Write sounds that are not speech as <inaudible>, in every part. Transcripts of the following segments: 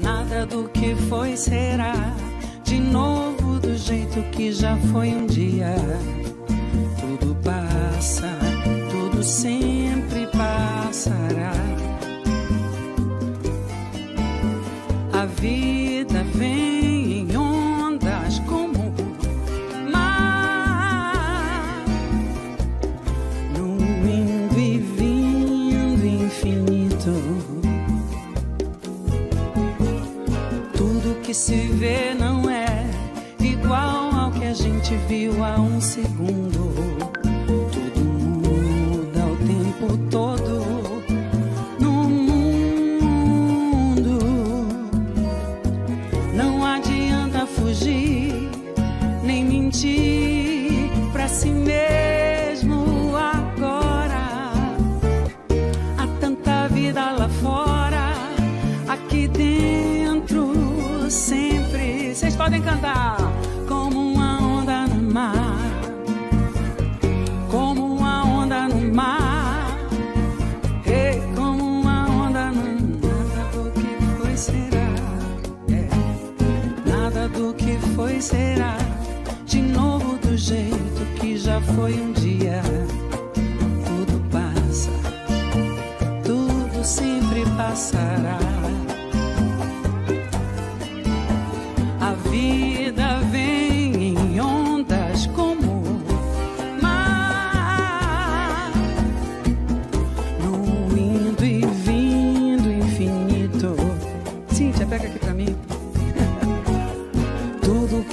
Nada do que foi será de novo do jeito que já foi um dia. Tudo passa, tudo sempre passará. A vida se vê não é igual ao que a gente viu há um segundo.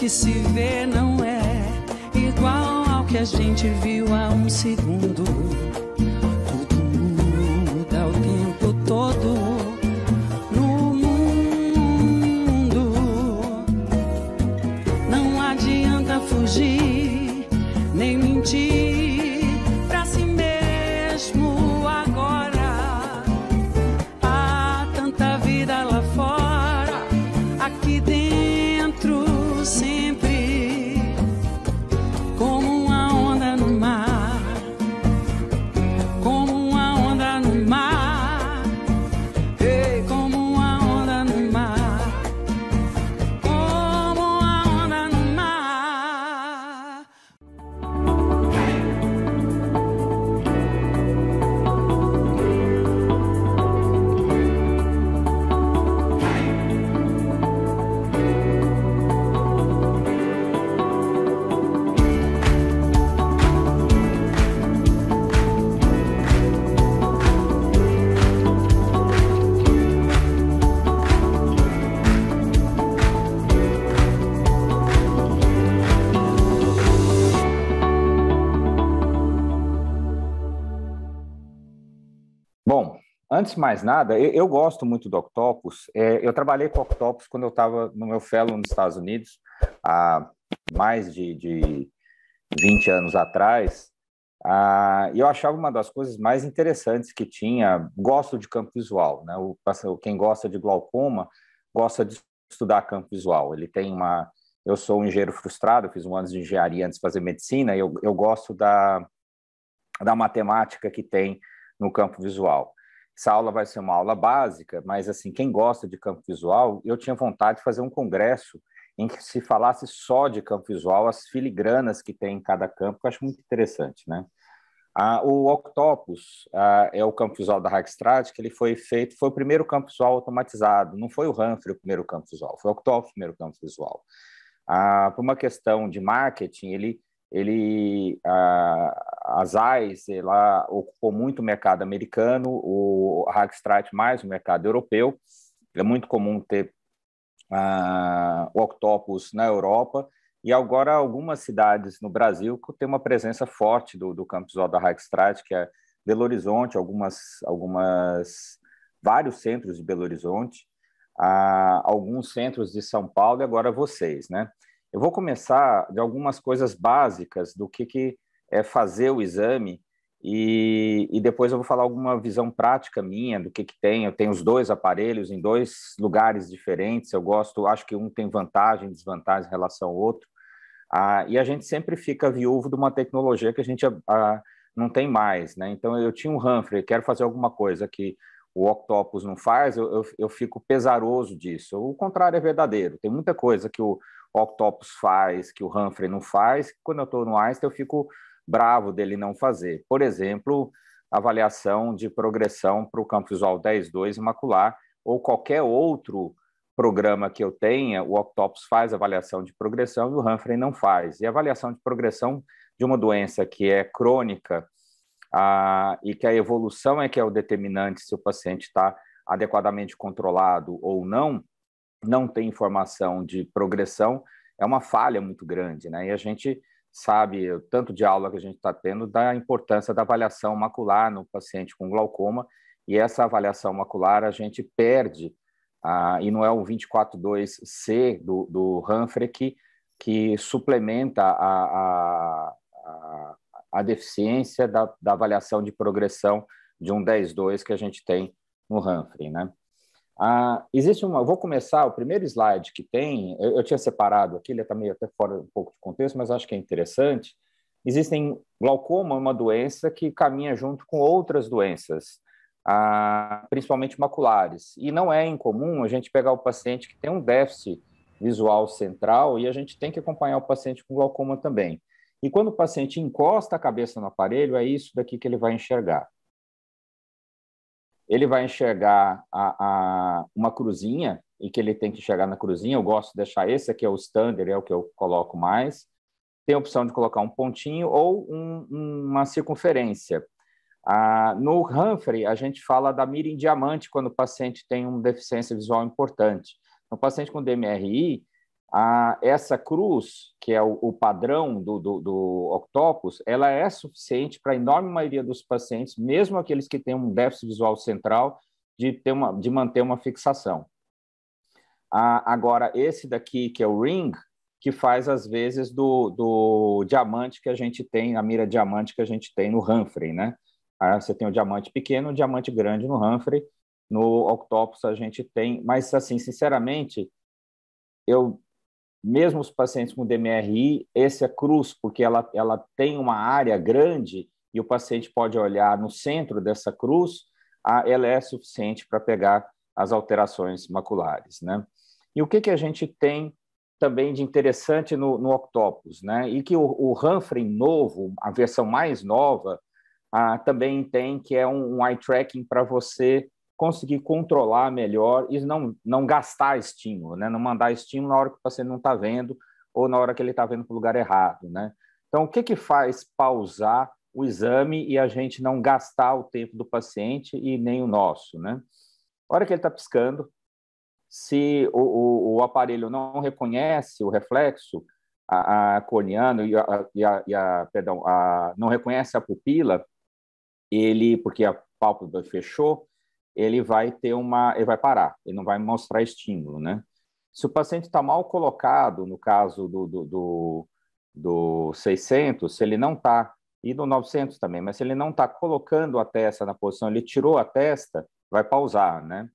que se vê não é igual ao que a gente viu há um segundo. antes de mais nada, eu, eu gosto muito do Octopus. É, eu trabalhei com Octopus quando eu estava no meu fellow nos Estados Unidos, há mais de, de 20 anos atrás. Ah, eu achava uma das coisas mais interessantes que tinha. Gosto de campo visual, né? O, quem gosta de glaucoma gosta de estudar campo visual. Ele tem uma. Eu sou um engenheiro frustrado, fiz um ano de engenharia antes de fazer medicina. E eu, eu gosto da da matemática que tem no campo visual essa aula vai ser uma aula básica, mas assim, quem gosta de campo visual, eu tinha vontade de fazer um congresso em que se falasse só de campo visual, as filigranas que tem em cada campo, que eu acho muito interessante, né? Ah, o Octopus ah, é o campo visual da Hackstrat, que ele foi feito, foi o primeiro campo visual automatizado, não foi o Humphrey o primeiro campo visual, foi o Octopus o primeiro campo visual. Ah, por uma questão de marketing, ele ele a, a Zeiss ela ocupou muito o mercado americano, o Hagstrate mais o mercado europeu. É muito comum ter ah, o Octopus na Europa e agora algumas cidades no Brasil que tem uma presença forte do, do campo da Hagstrate, que é Belo Horizonte, algumas, algumas vários centros de Belo Horizonte, ah, alguns centros de São Paulo e agora vocês, né? Eu vou começar de algumas coisas básicas do que, que é fazer o exame e, e, depois eu vou falar alguma visão prática minha do que, que tem. Eu tenho os dois aparelhos em dois lugares diferentes. Eu gosto, acho que um tem vantagem, desvantagem em relação ao outro. Ah, e a gente sempre fica viúvo de uma tecnologia que a gente ah, ah, não tem mais, né? Então eu tinha um Humphrey, quero fazer alguma coisa que o Octopus não faz, eu, eu, eu fico pesaroso disso. O contrário é verdadeiro. Tem muita coisa que o, Octopus faz, que o Humphrey não faz, quando eu estou no Einstein eu fico bravo dele não fazer. Por exemplo, avaliação de progressão para o campo visual 10.2 macular ou qualquer outro programa que eu tenha, o Octopus faz avaliação de progressão e o Humphrey não faz. E avaliação de progressão de uma doença que é crônica e que a evolução é que é o determinante se o paciente está adequadamente controlado ou não, não tem informação de progressão, é uma falha muito grande, né? E a gente sabe, tanto de aula que a gente está tendo, da importância da avaliação macular no paciente com glaucoma, e essa avaliação macular a gente perde, ah, e não é o 242C do, do Humphrey que, que suplementa a, a, a, a deficiência da, da avaliação de progressão de um 10-2 que a gente tem no Humphrey, né? Ah, existe uma. Vou começar o primeiro slide que tem. Eu, eu tinha separado aqui, ele está é meio até fora um pouco de contexto, mas acho que é interessante. Existem glaucoma, uma doença que caminha junto com outras doenças, ah, principalmente maculares. E não é incomum a gente pegar o paciente que tem um déficit visual central e a gente tem que acompanhar o paciente com glaucoma também. E quando o paciente encosta a cabeça no aparelho, é isso daqui que ele vai enxergar ele vai enxergar a, a, uma cruzinha e que ele tem que enxergar na cruzinha. Eu gosto de deixar esse aqui, é o standard, é o que eu coloco mais. Tem a opção de colocar um pontinho ou um, uma circunferência. Ah, no Humphrey, a gente fala da mira em diamante quando o paciente tem uma deficiência visual importante. No então, paciente com DMRI, a, essa cruz, que é o, o padrão do, do, do, octopus, ela é suficiente para a enorme maioria dos pacientes, mesmo aqueles que têm um déficit visual central, de, ter uma, de manter uma fixação. agora, esse daqui, que é o ring, que faz às vezes do, do diamante que a gente tem, a mira diamante que a gente tem no Humphrey, né? Aí ah, você tem o diamante pequeno, o diamante grande no Humphrey, no Octopus a gente tem, mas assim, sinceramente, eu mesmo os pacientes com DMRI, esse é cruz, porque ela, ela tem uma área grande e o paciente pode olhar no centro dessa cruz, a, ela é suficiente para pegar as alterações maculares. Né? E o que, que a gente tem também de interessante no, no Octopus, né? E que o, o Humphrey novo, a versão mais nova, ah, também tem, que é um, um eye tracking para você conseguir controlar melhor e não, não gastar estímulo, né? não mandar estímulo na hora que o paciente não está vendo ou na hora que ele está vendo para o lugar errado. Né? Então, o que, que faz pausar o exame e a gente não gastar o tempo do paciente e nem o nosso? Né? Na hora que ele está piscando, se o, o, o, aparelho não reconhece o reflexo a, a corneano e a, e a, e a perdão, não reconhece a pupila, ele, porque a pálpebra fechou, ele vai ter uma, ele vai parar, ele não vai mostrar estímulo, né? Se o paciente está mal colocado, no caso do, do, do, do 600, se ele não está, e do 900 também, mas se ele não está colocando a testa na posição, ele tirou a testa, vai pausar, né?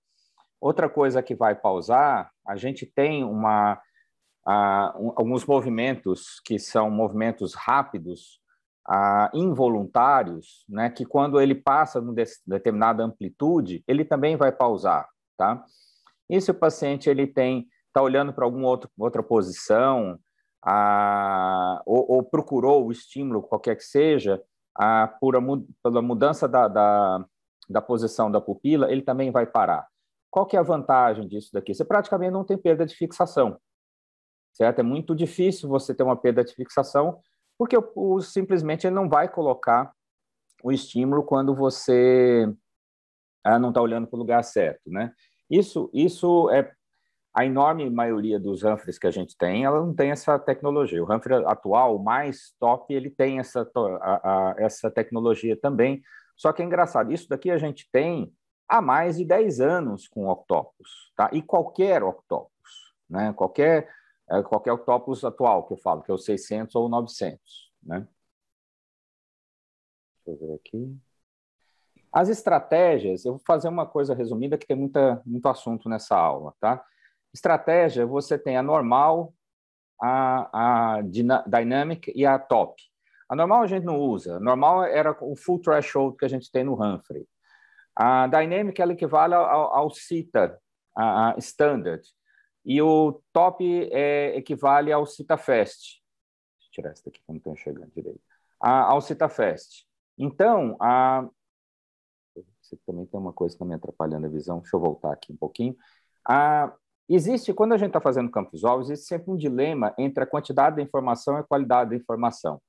Outra coisa que vai pausar, a gente tem uma, a, um, alguns movimentos que são movimentos rápidos ah, involuntários, né, que quando ele passa de determinada amplitude, ele também vai pausar, tá? E se o paciente ele tem está olhando para alguma outro, outra posição, ah, ou, ou, procurou o estímulo qualquer que seja, ah, por a, pela mudança da, da, da posição da pupila, ele também vai parar. Qual que é a vantagem disso daqui? Você praticamente não tem perda de fixação, certo? É muito difícil você ter uma perda de fixação porque o, o, simplesmente ele não vai colocar o estímulo quando você ah, não está olhando para o lugar certo, né? Isso, isso é a enorme maioria dos Humphreys que a gente tem, ela não tem essa tecnologia. O Humphrey atual, o mais top, ele tem essa, a, a, essa tecnologia também. Só que é engraçado, isso daqui a gente tem há mais de 10 anos com octopus, tá? E qualquer octopus, né? Qualquer é, qualquer é octopus atual que eu falo, que é o 600 ou o 900, né? Deixa eu ver aqui. As estratégias, eu vou fazer uma coisa resumida que tem muita, muito assunto nessa aula, tá? Estratégia, você tem a normal, a, a dynamic e a top. A normal a gente não usa. A normal era o full threshold que a gente tem no Humphrey. A dynamic ela equivale ao, ao CITA, a, a standard. E o top é, equivale ao CitaFest. Deixa eu tirar essa daqui que eu não estou enxergando direito. A, ao CitaFest. Então, a... Você também tem uma coisa que está me atrapalhando a visão. Deixa eu voltar aqui um pouquinho. A, existe, quando a gente está fazendo campos ovos, existe sempre um dilema entre a quantidade da informação e a qualidade da informação.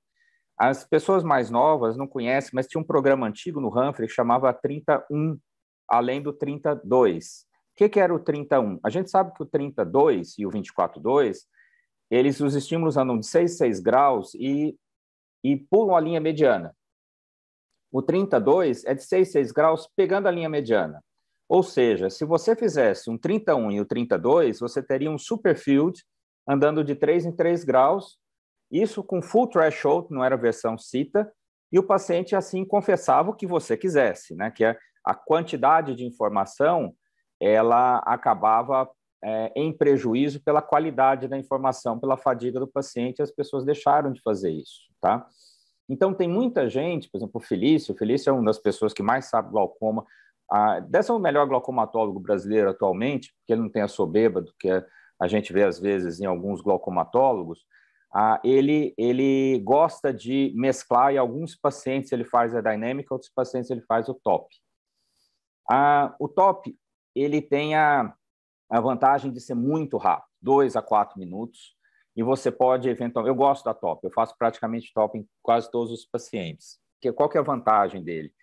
As pessoas mais novas não conhecem, mas tinha um programa antigo no Humphrey que chamava 31, além do 32 que, que era o 31? A gente sabe que o 32 e o 24,2, eles, os estímulos andam de 6, 6 graus e, e pulam a linha mediana. O 32 é de 6, 6 graus pegando a linha mediana. Ou seja, se você fizesse um 31 e o 32, você teria um superfield andando de 3 em 3 graus, isso com full threshold, não era versão CITA, e o paciente assim confessava o que você quisesse, né? que é a quantidade de informação ela acabava é, em prejuízo pela qualidade da informação, pela fadiga do paciente, as pessoas deixaram de fazer isso, tá? Então, tem muita gente, por exemplo, o Felício, o Felício é uma das pessoas que mais sabe glaucoma, a, dessa é o melhor glaucomatólogo brasileiro atualmente, porque ele não tem a soberba do que a, a gente vê às vezes em alguns glaucomatólogos, a ele, ele gosta de mesclar e alguns pacientes ele faz a dinâmica, outros pacientes ele faz o top. Ah, o top ele tem a, a vantagem de ser muito rápido, dois a quatro minutos, e você pode eventualmente. Eu gosto da top, eu faço praticamente top em quase todos os pacientes. Que, qual que é a vantagem dele?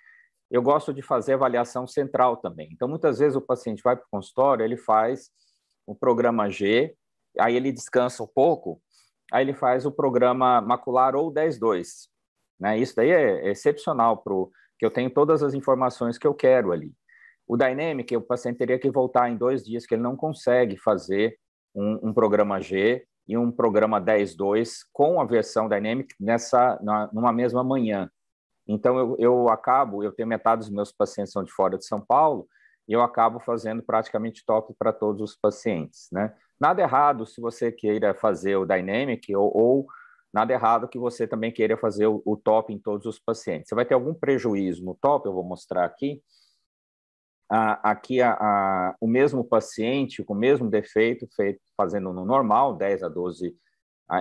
Eu gosto de fazer avaliação central também. Então, muitas vezes o paciente vai para o consultório, ele faz o programa G, aí ele descansa um pouco, aí ele faz o programa macular ou 10-2. Né? Isso daí é excepcional, pro, que eu tenho todas as informações que eu quero ali. O Dynamic, o paciente teria que voltar em dois dias, que ele não consegue fazer um, um programa G e um programa 10.2 com a versão Dynamic nessa, na, numa mesma manhã. Então, eu, eu acabo, eu tenho metade dos meus pacientes são de fora de São Paulo, e eu acabo fazendo praticamente top para todos os pacientes, né? Nada errado se você queira fazer o Dynamic ou, ou nada errado que você também queira fazer o, o, top em todos os pacientes. Você vai ter algum prejuízo no top, eu vou mostrar aqui, aqui a, a, o mesmo paciente com o mesmo defeito, feito, fazendo no normal, 10 a 12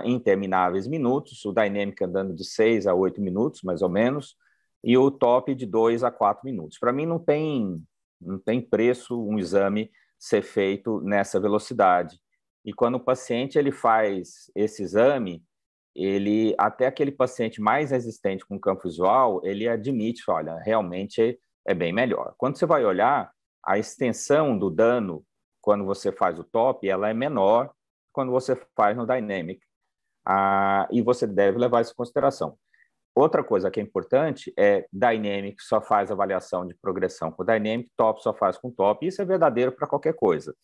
intermináveis minutos, o Dynamic andando de 6 a 8 minutos, mais ou menos, e o top de 2 a 4 minutos. Para mim, não tem, não tem preço um exame ser feito nessa velocidade. E quando o paciente ele faz esse exame, ele até aquele paciente mais resistente com campo visual, ele admite, olha, realmente é bem melhor. Quando você vai olhar, a extensão do dano quando você faz o top, ela é menor quando você faz no dynamic. Ah, e você deve levar isso em consideração. Outra coisa que é importante é Dynamic só faz avaliação de progressão com Dynamic, Top só faz com Top. Isso é verdadeiro para qualquer coisa.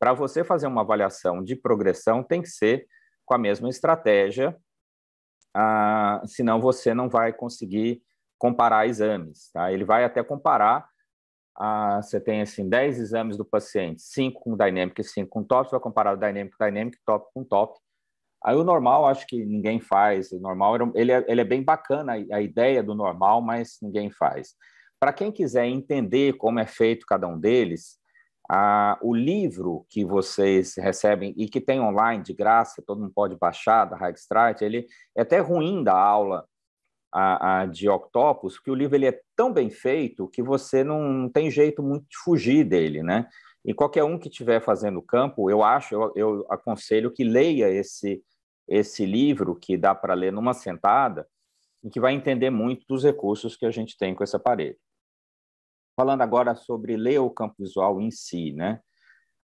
Para você fazer uma avaliação de progressão, tem que ser com a mesma estratégia, ah, senão você não vai conseguir comparar exames. Tá? Ele vai até comparar, ah, você tem assim 10 exames do paciente, 5 com dynamic e 5 com top, você vai comparar o dynamic com dynamic, top com top. Aí o normal, acho que ninguém faz, o normal, ele é, ele é bem bacana a ideia do normal, mas ninguém faz. Para quem quiser entender como é feito cada um deles, ah, o livro que vocês recebem e que tem online de graça, todo mundo pode baixar, da High ele é até ruim da aula, a, a, de Octopus, que o livro ele é tão bem feito que você não tem jeito muito de fugir dele, né? E qualquer um que estiver fazendo campo, eu acho, eu, eu aconselho que leia esse esse livro que dá para ler numa sentada e que vai entender muito dos recursos que a gente tem com esse aparelho. Falando agora sobre ler o campo visual em si, né?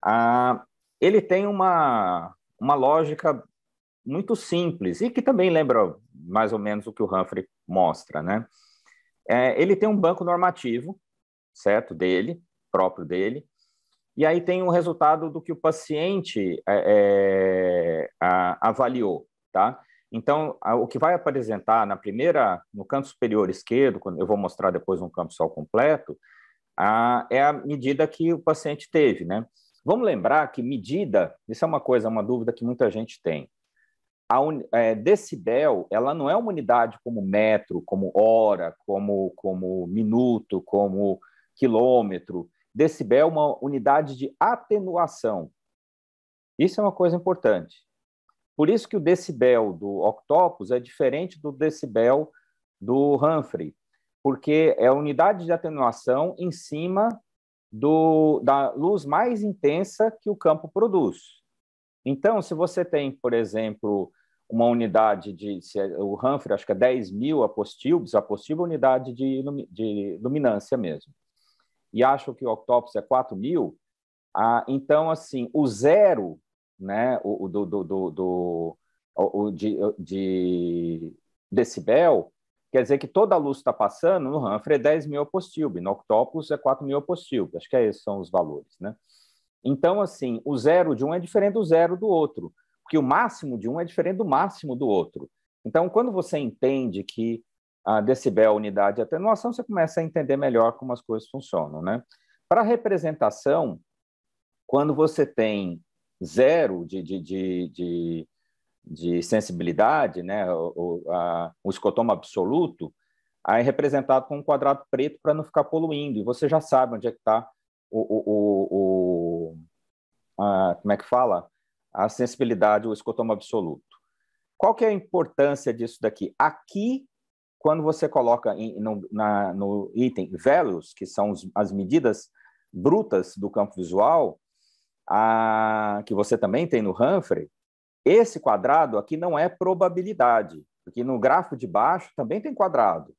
Ah, ele tem uma, uma lógica muito simples e que também lembra mais ou menos o que o Humphrey mostra, né? É, ele tem um banco normativo, certo? Dele, próprio dele. E aí tem o um resultado do que o paciente é, é, a, avaliou, tá? Então, a, o que vai apresentar na primeira, no canto superior esquerdo, quando eu vou mostrar depois um campo sol completo, a, é a medida que o paciente teve, né? Vamos lembrar que medida, isso é uma coisa, uma dúvida que muita gente tem a é, decibel ela não é uma unidade como metro, como hora, como, como minuto, como quilômetro. Decibel é uma unidade de atenuação. Isso é uma coisa importante. Por isso que o decibel do octopus é diferente do decibel do Humphrey, porque é a unidade de atenuação em cima do, da luz mais intensa que o campo produz. Então, se você tem, por exemplo, uma unidade de. É, o Humphrey, acho que é 10 mil apostilbes, apostilba é unidade de, ilumi, de luminância mesmo. E acho que o Octopus é 4 mil. Ah, então, assim, o zero né, o, do, do, do, do o, de, de decibel, quer dizer que toda a luz está passando, no Humphrey é 10 mil apostilbe, no Octopus é 4 mil apostilbe, acho que é esses são os valores. Né? Então, assim, o zero de um é diferente do zero do outro que o máximo de um é diferente do máximo do outro. Então, quando você entende que a decibel, unidade e atenuação, você começa a entender melhor como as coisas funcionam, né? Para representação, quando você tem zero de, de, de, de, de sensibilidade, né? O, a, o escotoma absoluto, aí é representado com um quadrado preto para não ficar poluindo, e você já sabe onde é que está o, o, o, o a, como é que fala? a sensibilidade, o escotoma absoluto. Qual que é a importância disso daqui? Aqui, quando você coloca em, no, na, no, item values, que são os, as medidas brutas do campo visual, a, que você também tem no Humphrey, esse quadrado aqui não é probabilidade, porque no gráfico de baixo também tem quadrado.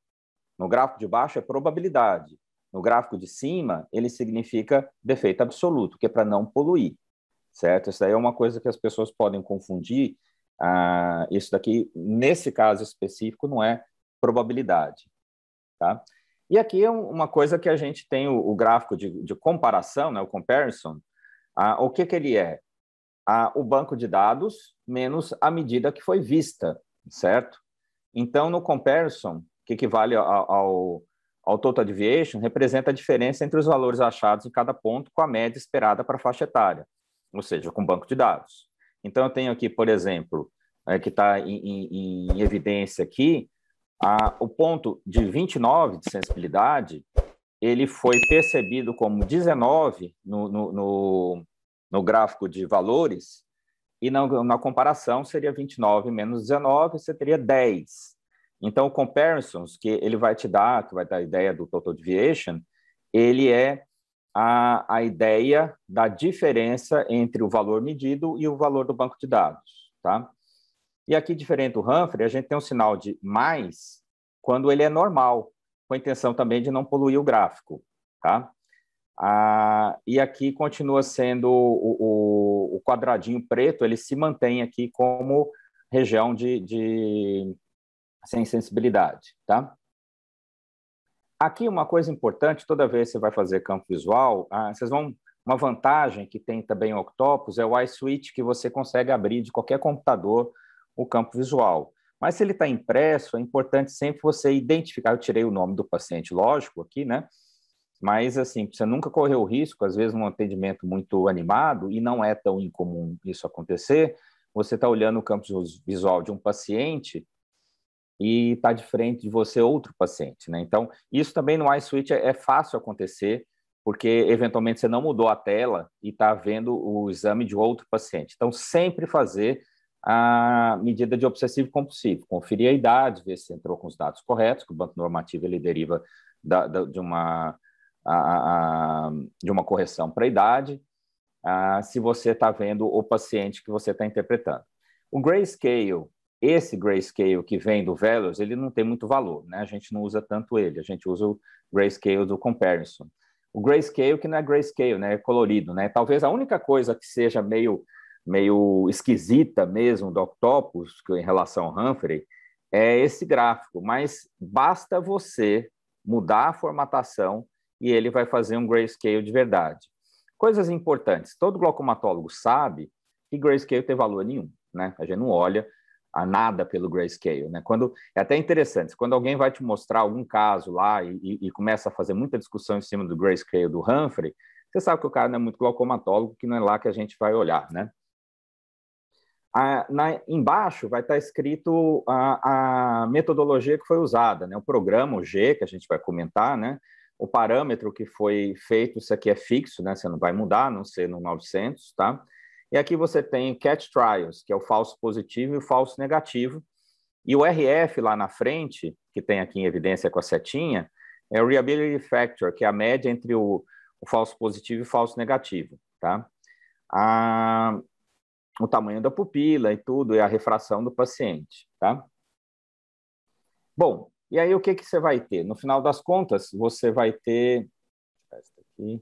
No gráfico de baixo é probabilidade. No gráfico de cima, ele significa defeito absoluto, que é para não poluir certo? Isso daí é uma coisa que as pessoas podem confundir. Ah, isso daqui, nesse caso específico, não é probabilidade, tá? E aqui é uma coisa que a gente tem o, o gráfico de, de, comparação, né, o comparison. Ah, o que, que ele é? Ah, o banco de dados menos a medida que foi vista, certo? Então, no comparison, que equivale ao, ao, ao total deviation, representa a diferença entre os valores achados em cada ponto com a média esperada para a faixa etária ou seja, com banco de dados. Então, eu tenho aqui, por exemplo, é, que está em, em, em, evidência aqui, a, o ponto de 29 de sensibilidade, ele foi percebido como 19 no, no, no, no gráfico de valores, e na, na, comparação seria 29 menos 19, você teria 10. Então, o comparisons, que ele vai te dar, que vai dar a ideia do total deviation, ele é a, a ideia da diferença entre o valor medido e o valor do banco de dados. Tá? E aqui, diferente do Humphrey, a gente tem um sinal de mais quando ele é normal, com a intenção também de não poluir o gráfico. Tá? Ah, e aqui continua sendo o, o, o, quadradinho preto, ele se mantém aqui como região de, de sem sensibilidade. Tá? Aqui uma coisa importante, toda vez que você vai fazer campo visual, ah, vocês vão uma vantagem que tem também o Octopus é o iSwitch que você consegue abrir de qualquer computador o campo visual. Mas se ele está impresso, é importante sempre você identificar. Eu tirei o nome do paciente, lógico, aqui, né? Mas, assim, você nunca correu o risco, às vezes, num atendimento muito animado, e não é tão incomum isso acontecer, você está olhando o campo visual de um paciente e está de frente de você outro paciente. Né? Então, isso também no iSwitch é, é fácil acontecer, porque eventualmente você não mudou a tela e está vendo o exame de outro paciente. Então, sempre fazer a medida de obsessivo compulsivo, conferir a idade, ver se entrou com os dados corretos, que o banco normativo ele deriva da, da, de, uma, a, a, de uma correção para a idade, ah, se você está vendo o paciente que você está interpretando. O grayscale esse grayscale que vem do Velos, ele não tem muito valor, né? A gente não usa tanto ele, a gente usa o grayscale do comparison. O grayscale que não é grayscale, né? É colorido, né? Talvez a única coisa que seja meio meio esquisita mesmo do Octopus em relação ao Humphrey é esse gráfico, mas basta você mudar a formatação e ele vai fazer um grayscale de verdade. Coisas importantes. Todo glaucomatólogo sabe que grayscale tem valor nenhum, né? A gente não olha a nada pelo grayscale. Né? Quando, é até interessante, quando alguém vai te mostrar algum caso lá e, e começa a fazer muita discussão em cima do grayscale do Humphrey, você sabe que o cara não é muito glaucomatólogo, que não é lá que a gente vai olhar. Né? A, na, embaixo vai estar tá escrito a, a, metodologia que foi usada, né? o programa, o G, que a gente vai comentar, né? o parâmetro que foi feito, isso aqui é fixo, né? você não vai mudar, a não ser no 900, tá? E aqui você tem catch trials, que é o falso positivo e o falso negativo. E o RF lá na frente, que tem aqui em evidência com a setinha, é o Reability Factor, que é a média entre o, o falso positivo e o falso negativo, tá? A, o tamanho da pupila e tudo, e a refração do paciente, tá? Bom, e aí o que, que você vai ter? No final das contas, você vai ter aqui,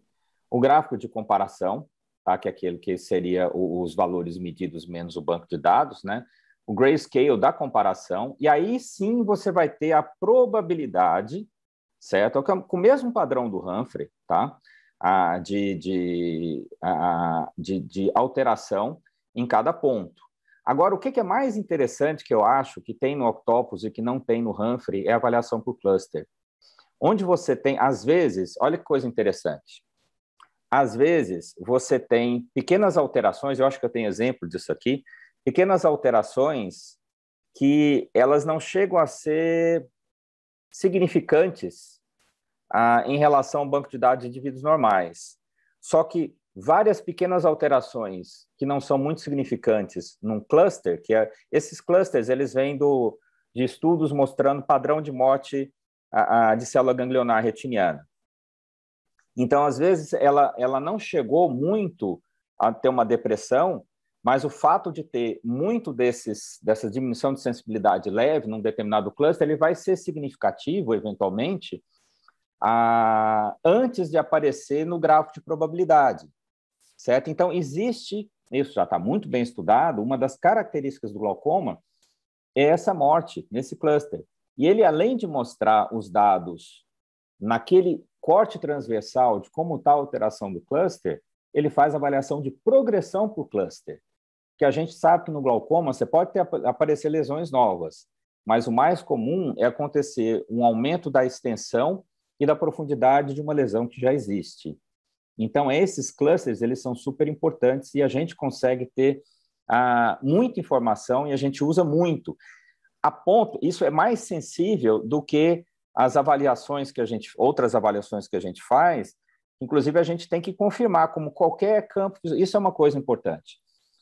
o gráfico de comparação, tá? que é aquele que seria o, os valores medidos menos o banco de dados, né? o grayscale da comparação, e aí sim você vai ter a probabilidade, certo? É é com o mesmo padrão do Humphrey, tá? Ah, de, de, ah, de, de alteração em cada ponto. Agora, o que é mais interessante que eu acho que tem no Octopus e que não tem no Humphrey é a avaliação por cluster. Onde você tem, às vezes, olha que coisa interessante às vezes você tem pequenas alterações, eu acho que eu tenho exemplo disso aqui, pequenas alterações que elas não chegam a ser significantes ah, em relação ao banco de dados de indivíduos normais. Só que várias pequenas alterações que não são muito significantes num cluster, que é, esses clusters eles vêm do, de estudos mostrando padrão de morte a, ah, a, ah, de célula ganglionar retiniana. Então, às vezes, ela, ela não chegou muito a ter uma depressão, mas o fato de ter muito desses, dessa diminuição de sensibilidade leve num determinado cluster, ele vai ser significativo, eventualmente, a, antes de aparecer no gráfico de probabilidade, certo? Então, existe, isso já está muito bem estudado, uma das características do glaucoma é essa morte nesse cluster. E ele, além de mostrar os dados naquele corte transversal de como está a alteração do cluster, ele faz avaliação de progressão por cluster. Que a gente sabe que no glaucoma você pode ter, aparecer lesões novas, mas o mais comum é acontecer um aumento da extensão e da profundidade de uma lesão que já existe. Então, esses clusters eles são super importantes e a gente consegue ter ah, muita informação e a gente usa muito. A ponto, isso é mais sensível do que as avaliações que a gente, outras avaliações que a gente faz, inclusive a gente tem que confirmar como qualquer campo, isso é uma coisa importante.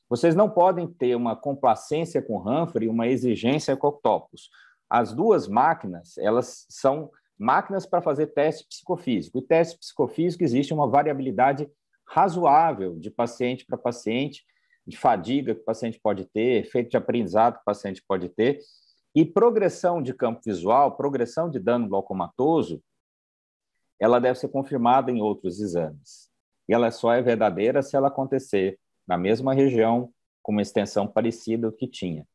Vocês não podem ter uma complacência com Humphrey, e uma exigência com Octopus. As duas máquinas, elas são máquinas para fazer teste psicofísico. E teste psicofísico existe uma variabilidade razoável de paciente para paciente, de fadiga que o paciente pode ter, efeito de aprendizado que o paciente pode ter. E progressão de campo visual, progressão de dano glaucomatoso, ela deve ser confirmada em outros exames. E ela só é verdadeira se ela acontecer na mesma região, com uma extensão parecida ao que tinha.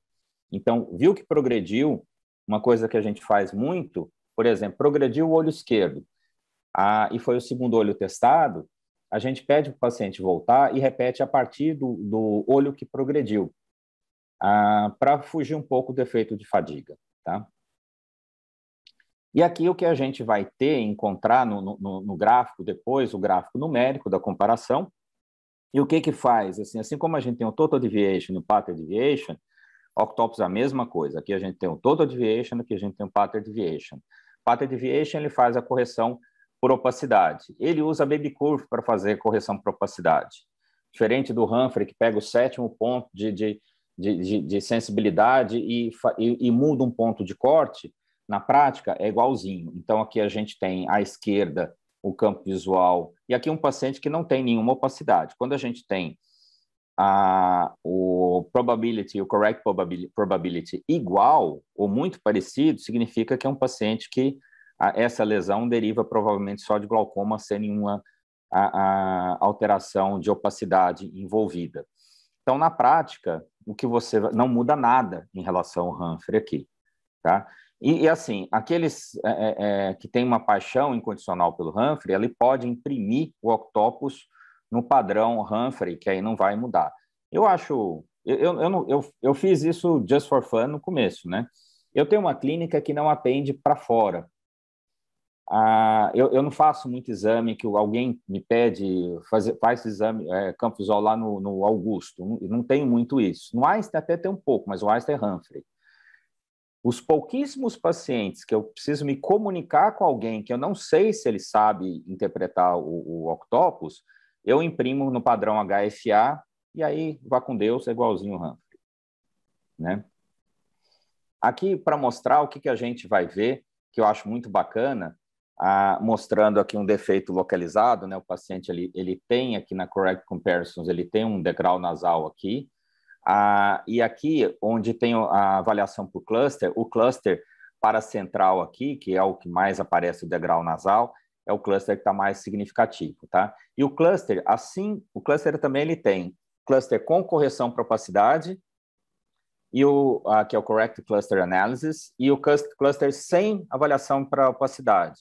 Então, viu que progrediu, uma coisa que a gente faz muito, por exemplo, progrediu o olho esquerdo a, ah, e foi o segundo olho testado, a gente pede para o paciente voltar e repete a partir do, do olho que progrediu ah, para fugir um pouco do efeito de fadiga. Tá? E aqui o que a gente vai ter, encontrar no, no, no, gráfico depois, o gráfico numérico da comparação, e o que que faz? Assim, assim como a gente tem o total deviation e o pattern deviation, octopus é a mesma coisa. Aqui a gente tem o total deviation, aqui a gente tem o pattern deviation. Pattern deviation ele faz a correção por opacidade. Ele usa baby curve para fazer correção por opacidade. Diferente do Humphrey, que pega o sétimo ponto de, de de, de, de sensibilidade e, e, e muda um ponto de corte, na prática é igualzinho. Então aqui a gente tem à esquerda o campo visual e aqui um paciente que não tem nenhuma opacidade. Quando a gente tem a, o probability, o correct probability igual ou muito parecido, significa que é um paciente que a, essa lesão deriva provavelmente só de glaucoma, sem nenhuma a, a alteração de opacidade envolvida. Então, na prática, o que você não muda nada em relação ao Humphrey aqui, tá? E, e assim, aqueles é, é, é que têm uma paixão incondicional pelo Humphrey, ele pode imprimir o Octopus no padrão Humphrey, que aí não vai mudar. Eu acho, eu, eu, eu, não, eu, eu fiz isso just for fun no começo, né? Eu tenho uma clínica que não atende para fora, ah, eu, eu, não faço muito exame que alguém me pede fazer faz esse exame é, campo visual lá no, no Augusto. Não, não tenho muito isso. No Einstein até tem um pouco, mas o Einstein é Humphrey. Os pouquíssimos pacientes que eu preciso me comunicar com alguém que eu não sei se ele sabe interpretar o, o octopus, eu imprimo no padrão HFA e aí vá com Deus é igualzinho o Humphrey, né? Aqui para mostrar o que, que a gente vai ver, que eu acho muito bacana, ah, mostrando aqui um defeito localizado, né? O paciente ele, ele tem aqui na Correct Comparisons, ele tem um degrau nasal aqui, ah, e aqui onde tem a avaliação por cluster, o cluster paracentral aqui, que é o que mais aparece o degrau nasal, é o cluster que está mais significativo, tá? E o cluster, assim, o cluster também ele tem cluster com correção para opacidade, e o, aqui que é o Correct Cluster Analysis, e o cluster sem avaliação para opacidade.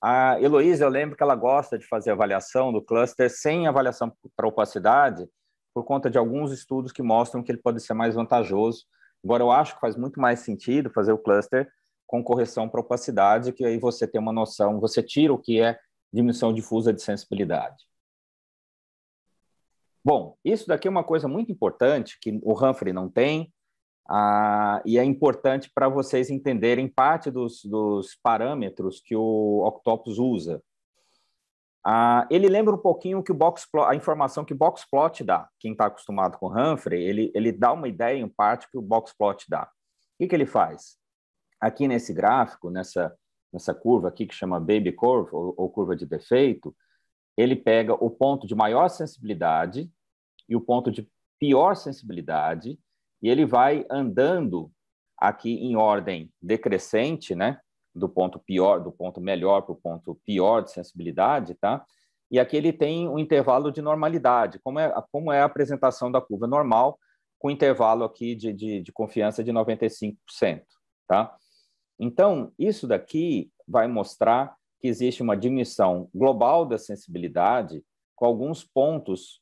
A Heloísa, eu lembro que ela gosta de fazer avaliação do cluster sem avaliação para opacidade, por conta de alguns estudos que mostram que ele pode ser mais vantajoso. Agora, eu acho que faz muito mais sentido fazer o cluster com correção para opacidade, que aí você tem uma noção, você tira o que é diminuição difusa de sensibilidade. Bom, isso daqui é uma coisa muito importante que o Humphrey não tem, ah, e é importante para vocês entenderem parte dos, dos, parâmetros que o Octopus usa. Ah, ele lembra um pouquinho que o boxplot, a informação que o boxplot dá. Quem está acostumado com Humphrey, ele, ele dá uma ideia em parte que o boxplot dá. O que, que ele faz? Aqui nesse gráfico, nessa, nessa curva aqui que chama baby curve ou, ou curva de defeito, ele pega o ponto de maior sensibilidade e o ponto de pior sensibilidade e ele vai andando aqui em ordem decrescente, né? Do ponto pior, do ponto melhor para o ponto pior de sensibilidade, tá? E aqui ele tem um intervalo de normalidade, como é, como é a apresentação da curva normal, com intervalo aqui de, de, de confiança de 95%, tá? Então, isso daqui vai mostrar que existe uma diminuição global da sensibilidade com alguns pontos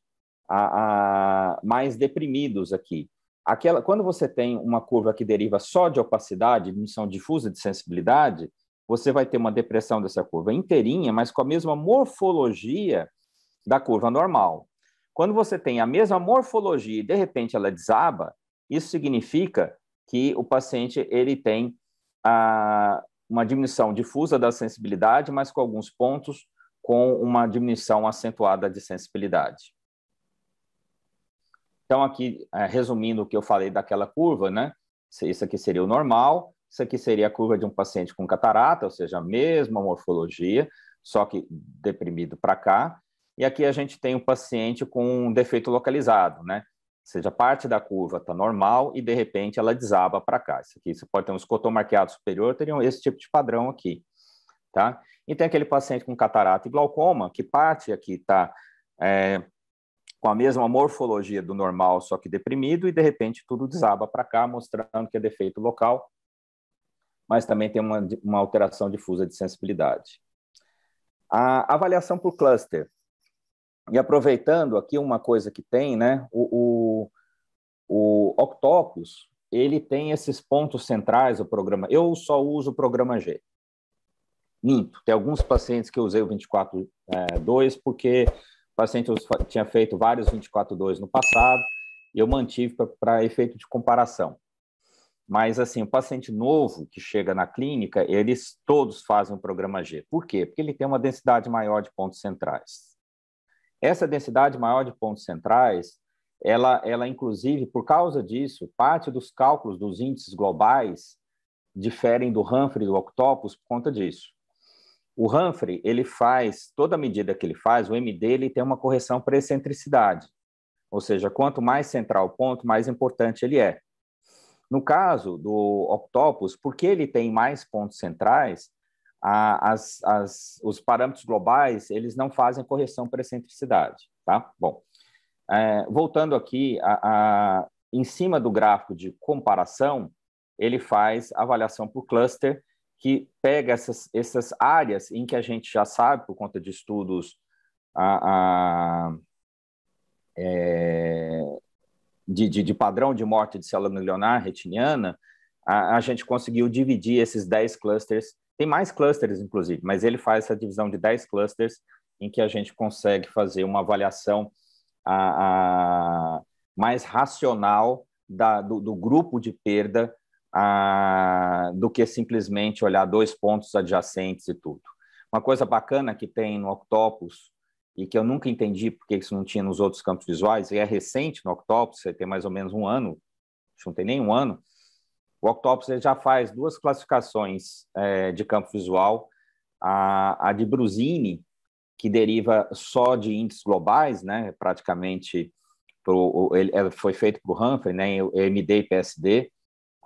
a, a, mais deprimidos aqui, aquela, quando você tem uma curva que deriva só de opacidade, emissão difusa de sensibilidade, você vai ter uma depressão dessa curva inteirinha, mas com a mesma morfologia da curva normal. Quando você tem a mesma morfologia e de repente ela desaba, isso significa que o paciente ele tem a, ah, uma diminuição difusa da sensibilidade, mas com alguns pontos com uma diminuição acentuada de sensibilidade. Então, aqui, é, resumindo o que eu falei daquela curva, né? Isso aqui seria o normal, isso aqui seria a curva de um paciente com catarata, ou seja, a mesma morfologia, só que deprimido para cá. E aqui a gente tem um paciente com um defeito localizado, né? Ou seja, parte da curva está normal e de repente ela desaba para cá. Isso aqui você pode ter um escotom marqueado superior, teriam esse tipo de padrão aqui, tá? E tem aquele paciente com catarata e glaucoma, que parte aqui está é, com a mesma morfologia do normal, só que deprimido, e de repente tudo desaba para cá, mostrando que é defeito local, mas também tem uma, uma alteração difusa de sensibilidade. A avaliação por cluster. E aproveitando aqui uma coisa que tem, né? O, o, o Octopus, ele tem esses pontos centrais, o programa. Eu só uso o programa G. Minto. Tem alguns pacientes que eu usei o 24.2 é, porque o paciente tinha feito vários 24-2 no passado, e eu mantive para efeito de comparação. Mas, assim, o paciente novo que chega na clínica, eles todos fazem o programa G. Por quê? Porque ele tem uma densidade maior de pontos centrais. Essa densidade maior de pontos centrais, ela, ela inclusive, por causa disso, parte dos cálculos dos índices globais diferem do Humphrey e do Octopus por conta disso. O Humphrey, ele faz, toda medida que ele faz, o MD ele tem uma correção para excentricidade. Ou seja, quanto mais central o ponto, mais importante ele é. No caso do Octopus, porque ele tem mais pontos centrais, a, as, as, os parâmetros globais eles não fazem correção para excentricidade. Tá? Bom, é, voltando aqui, a, a, em cima do gráfico de comparação, ele faz avaliação por cluster que pega essas, essas áreas em que a gente já sabe, por conta de estudos a, a, é, de, de, de, padrão de morte de célula milionar retiniana, a, a, gente conseguiu dividir esses 10 clusters. Tem mais clusters, inclusive, mas ele faz essa divisão de 10 clusters em que a gente consegue fazer uma avaliação mais racional da, do, do grupo de perda ah, do que simplesmente olhar dois pontos adjacentes e tudo. Uma coisa bacana que tem no Octopus e que eu nunca entendi porque isso não tinha nos outros campos visuais, e é recente no Octopus, tem mais ou menos um ano, não tem nem um ano, o Octopus já faz duas classificações é, de campo visual, a, a de Bruzini, que deriva só de índices globais, né, praticamente, pro, ele, é, foi feito o Humphrey, né, MD e PSD,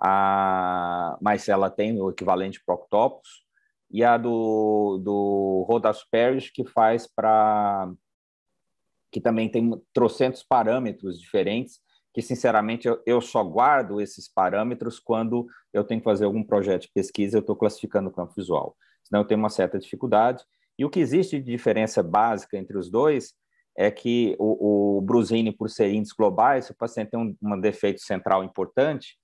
a, mas ela tem o equivalente para Octopus, e a do, do Rodas Pérez, que faz para. que também tem trocentos parâmetros diferentes, que sinceramente eu, eu, só guardo esses parâmetros quando eu tenho que fazer algum projeto de pesquisa, eu estou classificando o campo visual. Senão eu tenho uma certa dificuldade. E o que existe de diferença básica entre os dois é que o, o por ser índices globais, se o paciente tem um, um defeito central importante,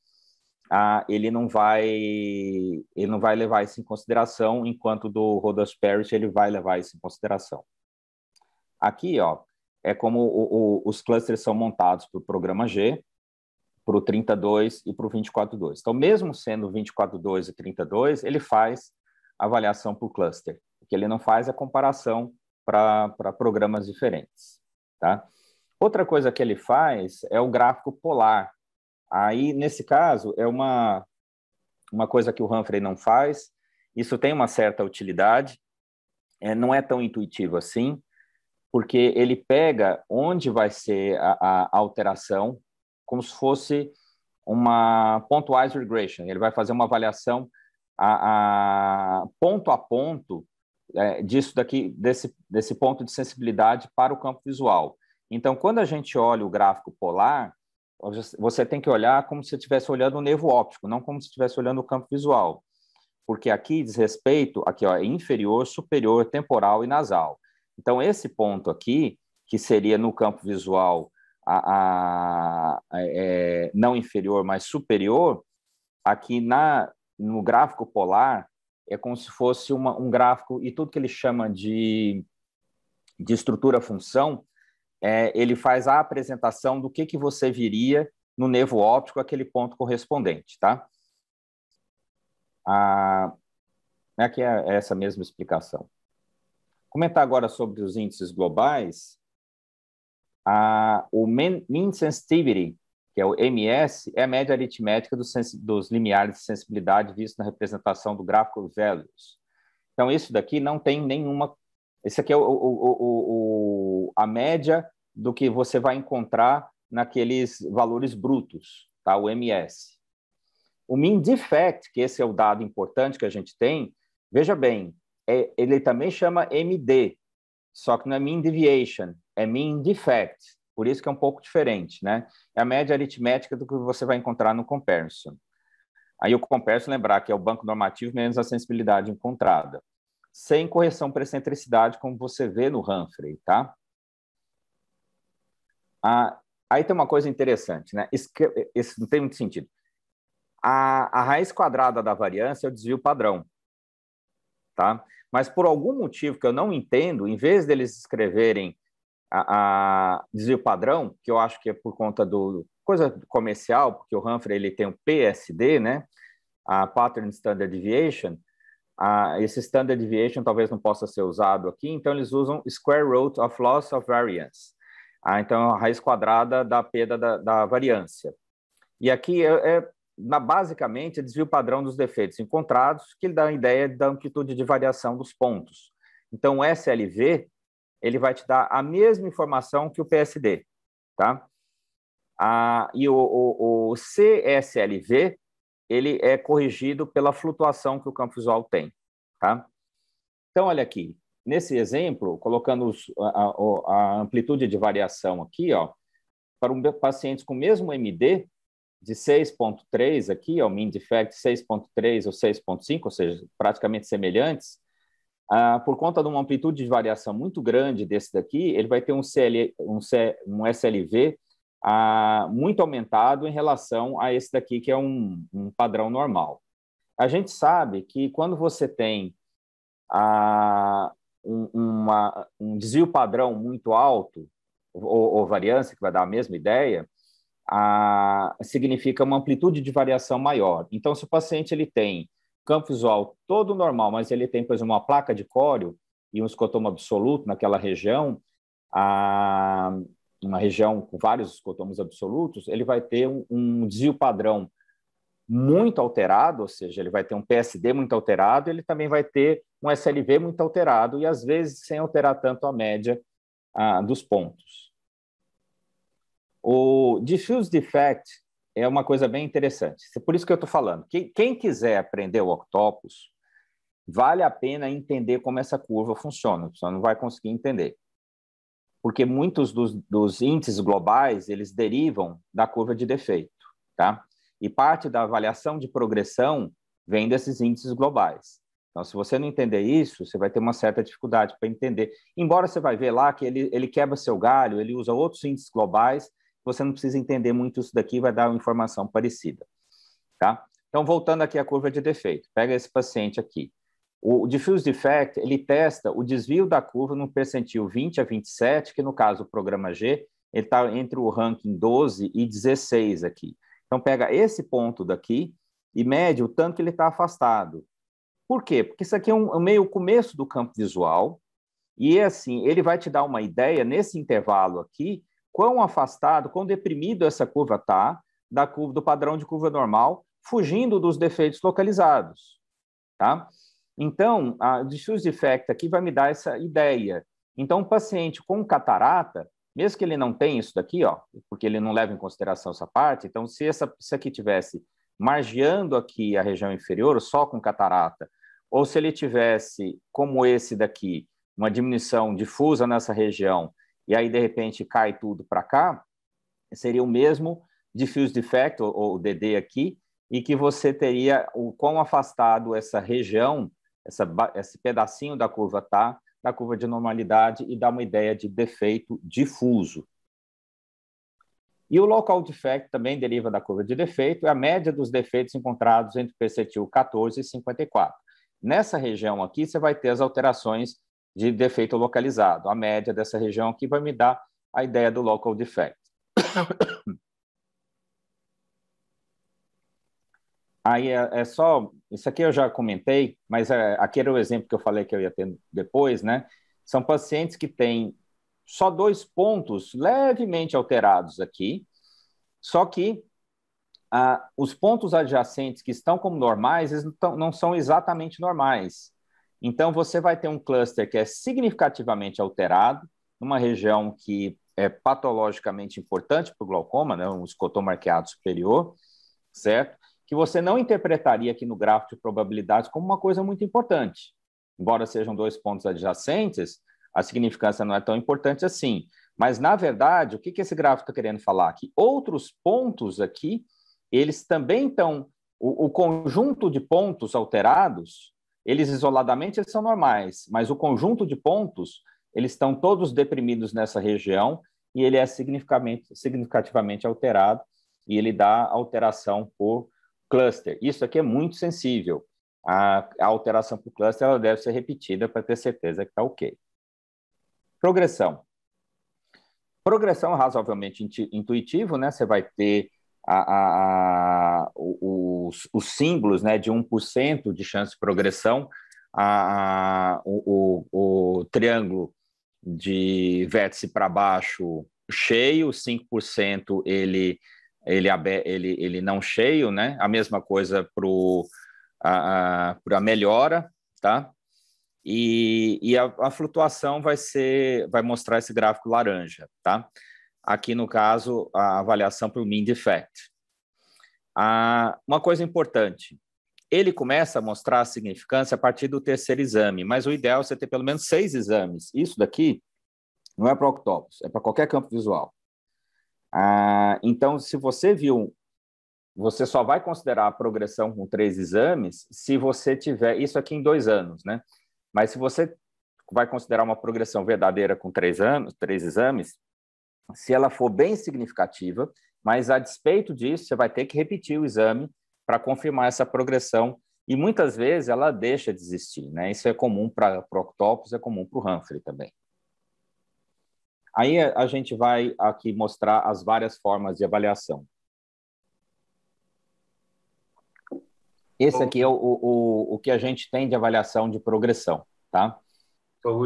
ah, ele não vai ele não vai levar isso em consideração, enquanto do Rodas Parish ele vai levar isso em consideração. Aqui, ó, é como o, o, os clusters são montados para o programa G, para o 32 e para o 24.2. Então, mesmo sendo 24.2 e 32, ele faz avaliação por cluster. O que ele não faz é comparação para programas diferentes. Tá? Outra coisa que ele faz é o gráfico polar, Aí, nesse caso, é uma, uma coisa que o Humphrey não faz, isso tem uma certa utilidade, é, não é tão intuitivo assim, porque ele pega onde vai ser a, a alteração, como se fosse uma pontualized regression, ele vai fazer uma avaliação a, a ponto a ponto é, disso daqui, desse, desse ponto de sensibilidade para o campo visual. Então, quando a gente olha o gráfico polar, você tem que olhar como se estivesse olhando o nervo óptico, não como se estivesse olhando o campo visual. Porque aqui diz respeito, aqui ó, é inferior, superior, temporal e nasal. Então, esse ponto aqui, que seria no campo visual a, a, é, não inferior, mas superior, aqui na, no gráfico polar, é como se fosse uma, um gráfico, e tudo que ele chama de, de estrutura-função é, ele faz a apresentação do que, que você viria no nevo óptico, aquele ponto correspondente, tá? Ah, aqui é essa mesma explicação. Comentar agora sobre os índices globais. Ah, o mean sensitivity, que é o MS, é a média aritmética dos, dos limiares de sensibilidade visto na representação do gráfico values. Então, isso daqui não tem nenhuma esse aqui é o, o, o, a média do que você vai encontrar naqueles valores brutos, tá? o MS. O mean defect, que esse é o dado importante que a gente tem, veja bem, é, ele também chama MD, só que não é mean deviation, é mean defect. Por isso que é um pouco diferente, né? É a média aritmética do que você vai encontrar no comparison. Aí o comparison, lembrar que é o banco normativo menos a sensibilidade encontrada sem correção para excentricidade, como você vê no Humphrey, tá? Ah, aí tem uma coisa interessante, né? Isso, isso não tem muito sentido. A, a, raiz quadrada da variância é o desvio padrão, tá? Mas por algum motivo que eu não entendo, em vez deles escreverem a, a desvio padrão, que eu acho que é por conta do coisa comercial, porque o Humphrey ele tem o PSD, né? A Pattern Standard Deviation, ah, esse standard deviation talvez não possa ser usado aqui, então eles usam square root of loss of variance. Ah, então, a raiz quadrada da perda da, da variância. E aqui é, é na, basicamente, desvio padrão dos defeitos encontrados, que dá a ideia da amplitude de variação dos pontos. Então, o SLV ele vai te dar a mesma informação que o PSD. Tá? Ah, e o, o, o CSLV ele é corrigido pela flutuação que o campo visual tem. Tá? Então, olha aqui, nesse exemplo, colocando a, a amplitude de variação aqui, ó, para um paciente com o mesmo MD, de 6.3 aqui, ó, mean defect 6.3 ou 6.5, ou seja, praticamente semelhantes, ah, por conta de uma amplitude de variação muito grande desse daqui, ele vai ter um, CL, um, C, um SLV a, muito aumentado em relação a esse daqui, que é um, um padrão normal. A gente sabe que quando você tem a, um, uma, um desvio padrão muito alto, ou, ou, variância, que vai dar a mesma ideia, a, significa uma amplitude de variação maior. Então, se o paciente ele tem campo visual todo normal, mas ele tem, por exemplo, uma placa de córeo e um escotoma absoluto naquela região, a, uma região com vários escotomos absolutos, ele vai ter um, um desvio padrão muito alterado, ou seja, ele vai ter um PSD muito alterado, ele também vai ter um SLV muito alterado, e às vezes sem alterar tanto a média ah, dos pontos. O diffuse defect é uma coisa bem interessante, por isso que eu estou falando. Quem, quem quiser aprender o octopus, vale a pena entender como essa curva funciona, você não vai conseguir entender porque muitos dos, dos índices globais, eles derivam da curva de defeito, tá? E parte da avaliação de progressão vem desses índices globais. Então, se você não entender isso, você vai ter uma certa dificuldade para entender. Embora você vai ver lá que ele, ele quebra seu galho, ele usa outros índices globais, você não precisa entender muito isso daqui, vai dar uma informação parecida. Tá? Então, voltando aqui à curva de defeito. Pega esse paciente aqui. O diffuse defect, ele testa o desvio da curva no percentil 20 a 27, que no caso o programa G, ele está entre o ranking 12 e 16 aqui. Então, pega esse ponto daqui e mede o tanto que ele está afastado. Por quê? Porque isso aqui é um, é meio começo do campo visual, e é assim, ele vai te dar uma ideia, nesse intervalo aqui, quão afastado, quão deprimido essa curva está da curva do padrão de curva normal, fugindo dos defeitos localizados. Tá? Então, a Diffuse Defect aqui vai me dar essa ideia. Então, um paciente com catarata, mesmo que ele não tenha isso daqui, ó, porque ele não leva em consideração essa parte, então, se essa se aqui tivesse margeando aqui a região inferior só com catarata, ou se ele tivesse, como esse daqui, uma diminuição difusa nessa região, e aí, de repente, cai tudo para cá, seria o mesmo diffuse defect, ou, ou DD aqui, e que você teria o quão afastado essa região essa, esse pedacinho da curva tá, da curva de normalidade e dá uma ideia de defeito difuso. E o local defect também deriva da curva de defeito, é a média dos defeitos encontrados entre o percetil 14 e 54. Nessa região aqui, você vai ter as alterações de defeito localizado. A média dessa região aqui vai me dar a ideia do local defect. <coughs> Aí é, é só isso aqui eu já comentei, mas é, aqui era o exemplo que eu falei que eu ia ter depois, né? São pacientes que têm só dois pontos levemente alterados aqui, só que ah, os pontos adjacentes que estão como normais, eles não, não são exatamente normais. Então, você vai ter um cluster que é significativamente alterado, numa região que é patologicamente importante para o glaucoma, né, um escotoma marqueado é superior, certo? que você não interpretaria aqui no gráfico de probabilidades como uma coisa muito importante. Embora sejam dois pontos adjacentes, a significância não é tão importante assim. Mas, na verdade, o que, esse gráfico está querendo falar? Que outros pontos aqui, eles também estão. O, o conjunto de pontos alterados, eles isoladamente eles são normais, mas o conjunto de pontos, eles estão todos deprimidos nessa região e ele é significativamente, significativamente alterado e ele dá alteração por cluster. Isso aqui é muito sensível. A, a alteração para o cluster ela deve ser repetida para ter certeza que está ok. Progressão. Progressão razoavelmente intuitivo, né? Você vai ter a, a, os, os, símbolos né, de 1% de chance de progressão, a, o, o, o triângulo de vértice para baixo cheio, 5% ele ele, ele, ele não cheio, né? A mesma coisa para a melhora, tá? E, e a, a, flutuação vai ser, vai mostrar esse gráfico laranja, tá? Aqui no caso a avaliação para o mean defect. Ah, uma coisa importante, ele começa a mostrar a significância a partir do terceiro exame, mas o ideal é você ter pelo menos seis exames. Isso daqui não é para octopus, é para qualquer campo visual. Ah, então, se você viu, você só vai considerar a progressão com três exames se você tiver, isso aqui em dois anos, né? Mas se você vai considerar uma progressão verdadeira com três anos, três exames, se ela for bem significativa, mas a despeito disso, você vai ter que repetir o exame para confirmar essa progressão e muitas vezes ela deixa de existir, né? Isso é comum para o octopus, é comum para o Humphrey também. Aí a gente vai aqui mostrar as várias formas de avaliação. Esse aqui é o, o, o que a gente tem de avaliação de progressão, tá?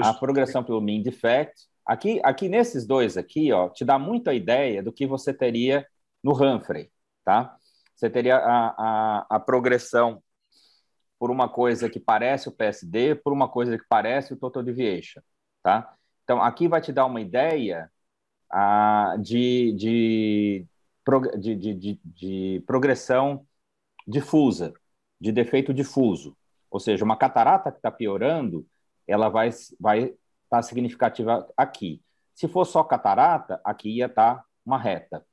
A progressão pelo mean defect. Aqui, aqui nesses dois aqui, ó, te dá muita ideia do que você teria no Humphrey, tá? Você teria a, a, a progressão por uma coisa que parece o PSD, por uma coisa que parece o total deviation, tá? Então, aqui vai te dar uma ideia de, de, de, de, de progressão difusa, de defeito difuso. Ou seja, uma catarata que está piorando, ela vai estar vai tá significativa aqui. Se for só catarata, aqui ia estar tá uma reta.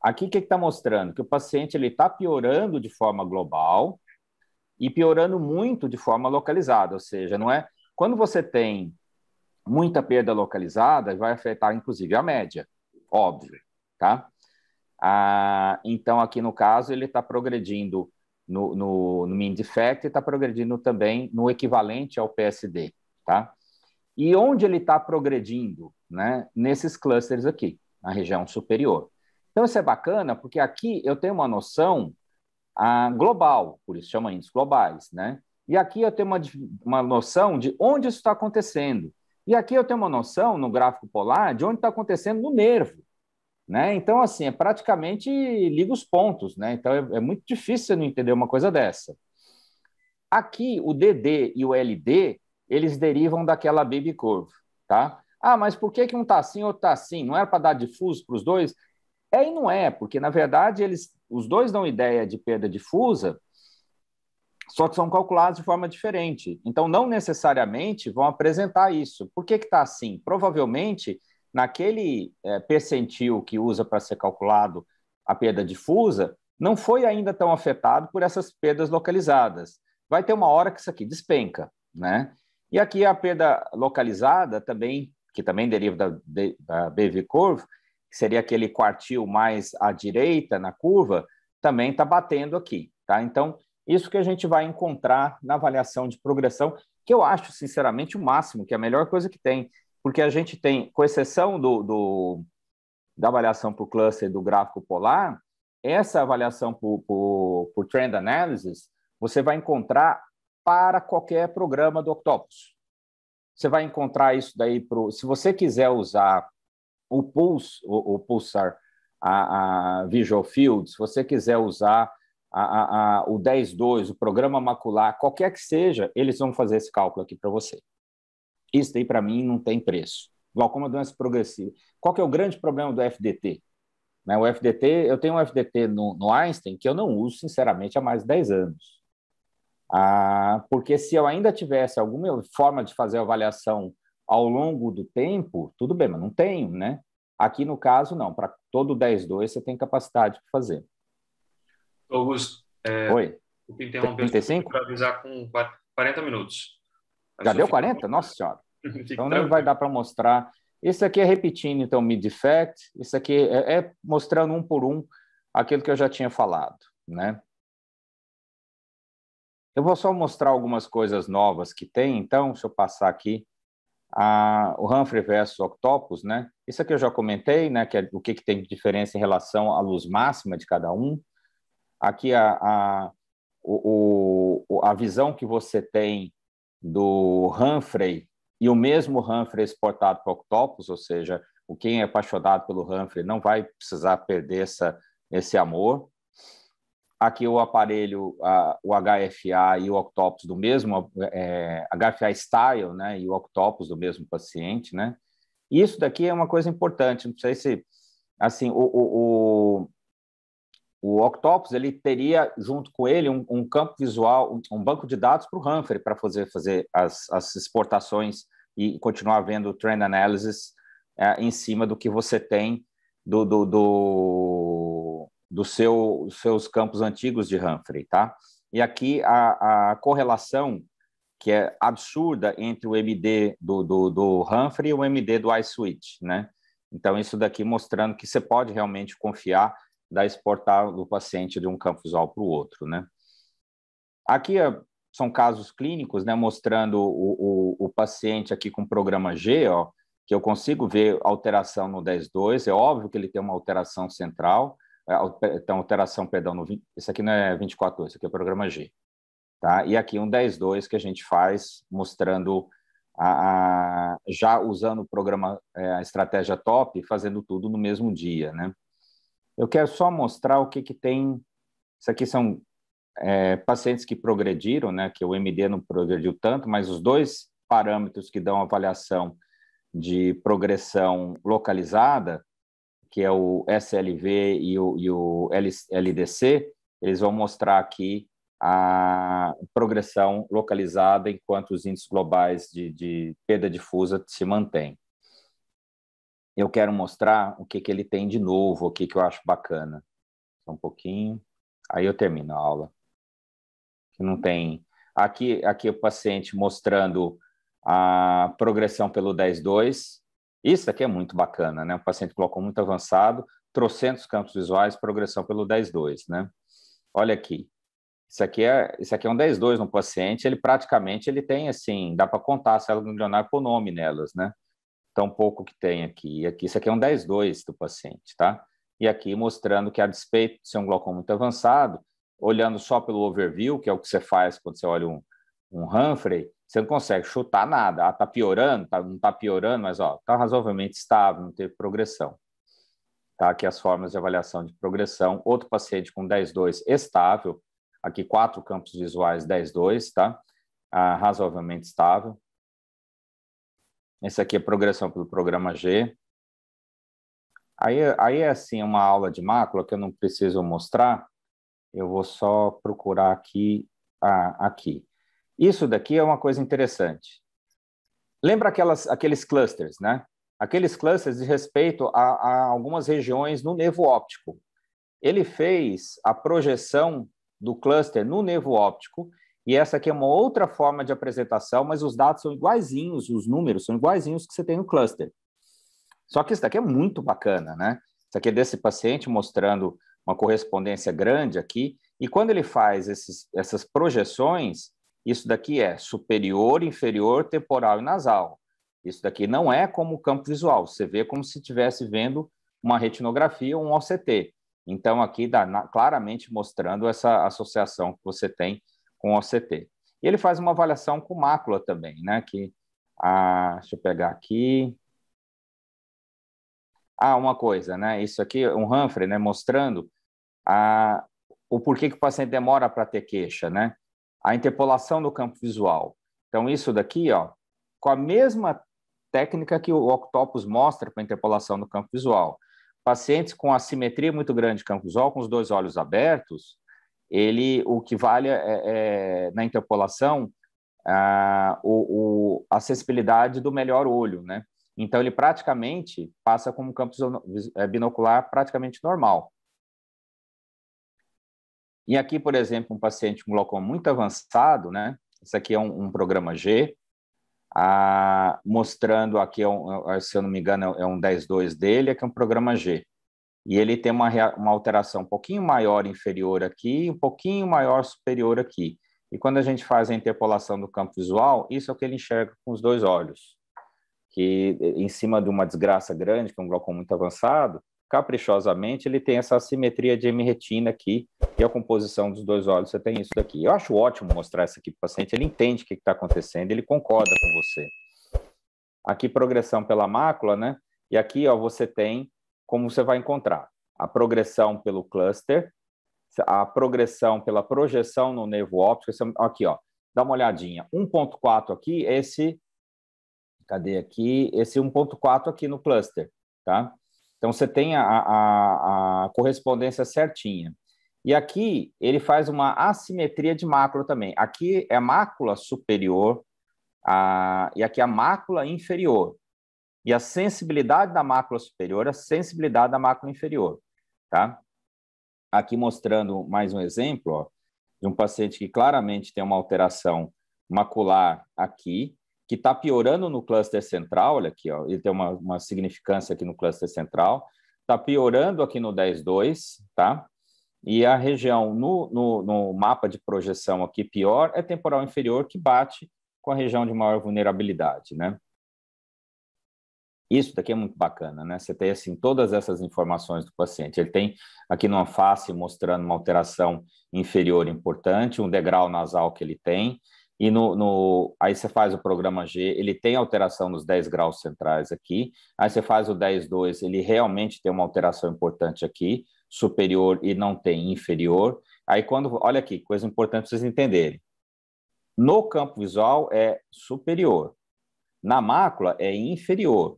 Aqui o que está mostrando? Que o paciente ele está piorando de forma global e piorando muito de forma localizada, ou seja, não é? Quando você tem muita perda localizada vai afetar, inclusive, a média, óbvio, tá? Ah, então, aqui no caso, ele está progredindo no, no, no mean defect e está progredindo também no equivalente ao PSD, tá? E onde ele está progredindo? Né? Nesses clusters aqui, na região superior. Então, isso é bacana, porque aqui eu tenho uma noção ah, global, por isso chama índices globais, né? E aqui eu tenho uma, uma noção de onde isso está acontecendo. E aqui eu tenho uma noção, no gráfico polar, de onde está acontecendo no nervo. Né? Então, assim, é praticamente liga os pontos. Né? Então, é, é muito difícil você não entender uma coisa dessa. Aqui, o DD e o LD, eles derivam daquela baby curve. Tá? Ah, mas por que, que um está assim e outro está assim? Não era para dar difuso para os dois? É e não é, porque, na verdade, eles, os dois dão ideia de perda difusa, só que são calculados de forma diferente. Então, não necessariamente vão apresentar isso. Por que está assim? Provavelmente, naquele é, percentil que usa para ser calculado a perda difusa, não foi ainda tão afetado por essas perdas localizadas. Vai ter uma hora que isso aqui despenca, né? E aqui a perda localizada também, que também deriva da, da BV Curve, que seria aquele quartil mais à direita na curva, também está batendo aqui, tá? Então, isso que a gente vai encontrar na avaliação de progressão, que eu acho, sinceramente, o máximo, que é a melhor coisa que tem, porque a gente tem, com exceção do, do da avaliação por cluster do gráfico polar, essa avaliação por, por, por trend analysis você vai encontrar para qualquer programa do Octopus. Você vai encontrar isso daí para. Se você quiser usar o Pulse, o, o Pulsar, a, a Visual Field, se você quiser usar a, a, o o programa macular, qualquer que seja, eles vão fazer esse cálculo aqui para você. Isso aí para mim, não tem preço. Glaucoma é doença progressiva. Qual que é o grande problema do FDT? Né, o FDT, eu tenho um FDT no, no, Einstein que eu não uso, sinceramente, há mais de 10 anos. Ah, porque se eu ainda tivesse alguma forma de fazer avaliação ao longo do tempo, tudo bem, mas não tenho, né? Aqui no caso, não. Para todo 10-2, você tem capacidade de fazer. Augusto, é, Oi. desculpa interromper, 35? para avisar com 40 minutos. Já deu 40? Nossa Senhora. <laughs> então não vai dar para mostrar. Esse aqui é repetindo, então, mid effect. Esse aqui é, é mostrando um por um aquilo que eu já tinha falado, né? Eu vou só mostrar algumas coisas novas que tem, então, deixa eu passar aqui. Ah, o Humphrey versus Octopus, né? Isso aqui eu já comentei, né? Que é o que, que tem de diferença em relação à luz máxima de cada um aqui a, a, o, o, a visão que você tem do Humphrey e o mesmo Humphrey exportado para Octopus, ou seja, o quem é apaixonado pelo Humphrey não vai precisar perder essa, esse amor. Aqui o aparelho, a, o HFA e o Octopus do mesmo, é, HFA Style, né, e o Octopus do mesmo paciente, né. Isso daqui é uma coisa importante, não sei se, assim, o, o, o o Octopus ele teria junto com ele um, um campo visual, um, um, banco de dados para o Humphrey para fazer, fazer as, as, exportações e continuar vendo o trend analysis é, em cima do que você tem do, do, do, do seu, seus campos antigos de Humphrey, tá? E aqui a, a correlação que é absurda entre o MD do, do, do Humphrey e o MD do iSwitch, né? Então, isso daqui mostrando que você pode realmente confiar da exportar do paciente de um campo visual para o outro, né? Aqui é, são casos clínicos, né, mostrando o, o, o paciente aqui com programa G, ó, que eu consigo ver alteração no 10.2, é óbvio que ele tem uma alteração central, é, então alteração, perdão, no 20, esse aqui não é 24.2, esse aqui é programa G, tá? E aqui um 10.2 que a gente faz mostrando a, a, já usando o programa, é, a estratégia top, fazendo tudo no mesmo dia, né? Eu quero só mostrar o que, que tem. Isso aqui são é, pacientes que progrediram, né? Que o MD não progrediu tanto, mas os dois parâmetros que dão avaliação de progressão localizada, que é o SLV e o, e o LDC, eles vão mostrar aqui a progressão localizada enquanto os índices globais de, de perda difusa se mantêm eu quero mostrar o que, que ele tem de novo, o que, que eu acho bacana. Só um pouquinho, aí eu termino a aula. Não tem. Aqui, aqui o paciente mostrando a progressão pelo 10-2. Isso aqui é muito bacana, né? O paciente colocou muito avançado, trocentos campos visuais, progressão pelo 10-2, né? Olha aqui. Isso aqui é, isso aqui é um 10-2 no paciente, ele praticamente ele tem assim, dá para contar a célula ganglionar por nome nelas, né? tão pouco que tem aqui. aqui isso aqui é um 10-2 do paciente, tá? E aqui mostrando que, a despeito de ser um glaucoma muito avançado, olhando só pelo overview, que é o que você faz quando você olha um, um Humphrey, você não consegue chutar nada. Ah, tá piorando, tá, não tá piorando, mas ó, tá razoavelmente estável, não teve progressão. Tá aqui as formas de avaliação de progressão. Outro paciente com 10-2 estável, aqui quatro campos visuais 10-2, tá? Ah, razoavelmente estável. Esse aqui é progressão pelo programa G. Aí, aí é assim, uma aula de mácula que eu não preciso mostrar, eu vou só procurar aqui. Ah, aqui. Isso daqui é uma coisa interessante. Lembra aquelas, aqueles clusters, né? Aqueles clusters de respeito a, a algumas regiões no nervo óptico. Ele fez a projeção do cluster no nervo óptico e essa aqui é uma outra forma de apresentação, mas os dados são iguaizinhos, os números são iguaizinhos que você tem no cluster. Só que isso daqui é muito bacana, né? Isso aqui é desse paciente mostrando uma correspondência grande aqui. E quando ele faz esses, essas projeções, isso daqui é superior, inferior, temporal e nasal. Isso daqui não é como o campo visual. Você vê como se estivesse vendo uma retinografia ou um OCT. Então, aqui dá claramente mostrando essa associação que você tem com OCT. E ele faz uma avaliação com mácula também, né? Que, ah, deixa eu pegar aqui. Ah, uma coisa, né? Isso aqui, um Humphrey, né? Mostrando a, ah, o porquê que o paciente demora para ter queixa, né? A interpolação do campo visual. Então, isso daqui, ó, com a mesma técnica que o Octopus mostra para interpolação do campo visual. Pacientes com assimetria muito grande de campo visual, com os dois olhos abertos, ele o que vale é, é na interpolação a, o, o, acessibilidade do melhor olho, né? Então ele praticamente passa como um campo é, binocular praticamente normal. E aqui, por exemplo, um paciente com glaucoma muito avançado, né? Isso aqui é um, um programa G, a, mostrando aqui, é um, é, se eu não me engano, é, é um 10-2 dele, aqui é um programa G e ele tem uma, uma alteração um pouquinho maior inferior aqui, um pouquinho maior superior aqui. E quando a gente faz a interpolação do campo visual, isso é o que ele enxerga com os dois olhos. Que eh, em cima de uma desgraça grande, que é um glaucoma muito avançado, caprichosamente ele tem essa assimetria de hemiretina aqui, e a composição dos dois olhos, você tem isso daqui. Eu acho ótimo mostrar isso aqui para o paciente, ele entende o que está acontecendo, ele concorda com você. Aqui progressão pela mácula, né? E aqui ó, você tem como você vai encontrar a progressão pelo cluster, a progressão pela projeção no nervo óptico. É aqui, ó, dá uma olhadinha. 1.4 aqui, esse cadê aqui? Esse 1.4 aqui no cluster, tá? Então você tem a, a, a, correspondência certinha. E aqui ele faz uma assimetria de mácula também. Aqui é mácula superior a, e aqui é a mácula inferior e a sensibilidade da mácula superior, a sensibilidade da mácula inferior, tá? Aqui mostrando mais um exemplo, ó, de um paciente que claramente tem uma alteração macular aqui, que está piorando no cluster central, olha aqui, ó, ele tem uma, uma significância aqui no cluster central, está piorando aqui no 10.2, tá? E a região no, no, no, mapa de projeção aqui pior é temporal inferior, que bate com a região de maior vulnerabilidade, né? Isso daqui é muito bacana, né? Você tem assim todas essas informações do paciente. Ele tem aqui numa face mostrando uma alteração inferior importante, um degrau nasal que ele tem, e no, no aí você faz o programa G, ele tem alteração nos 10 graus centrais aqui. Aí você faz o 102, ele realmente tem uma alteração importante aqui, superior e não tem inferior. Aí quando, olha aqui, coisa importante vocês entenderem. No campo visual é superior, na mácula é inferior.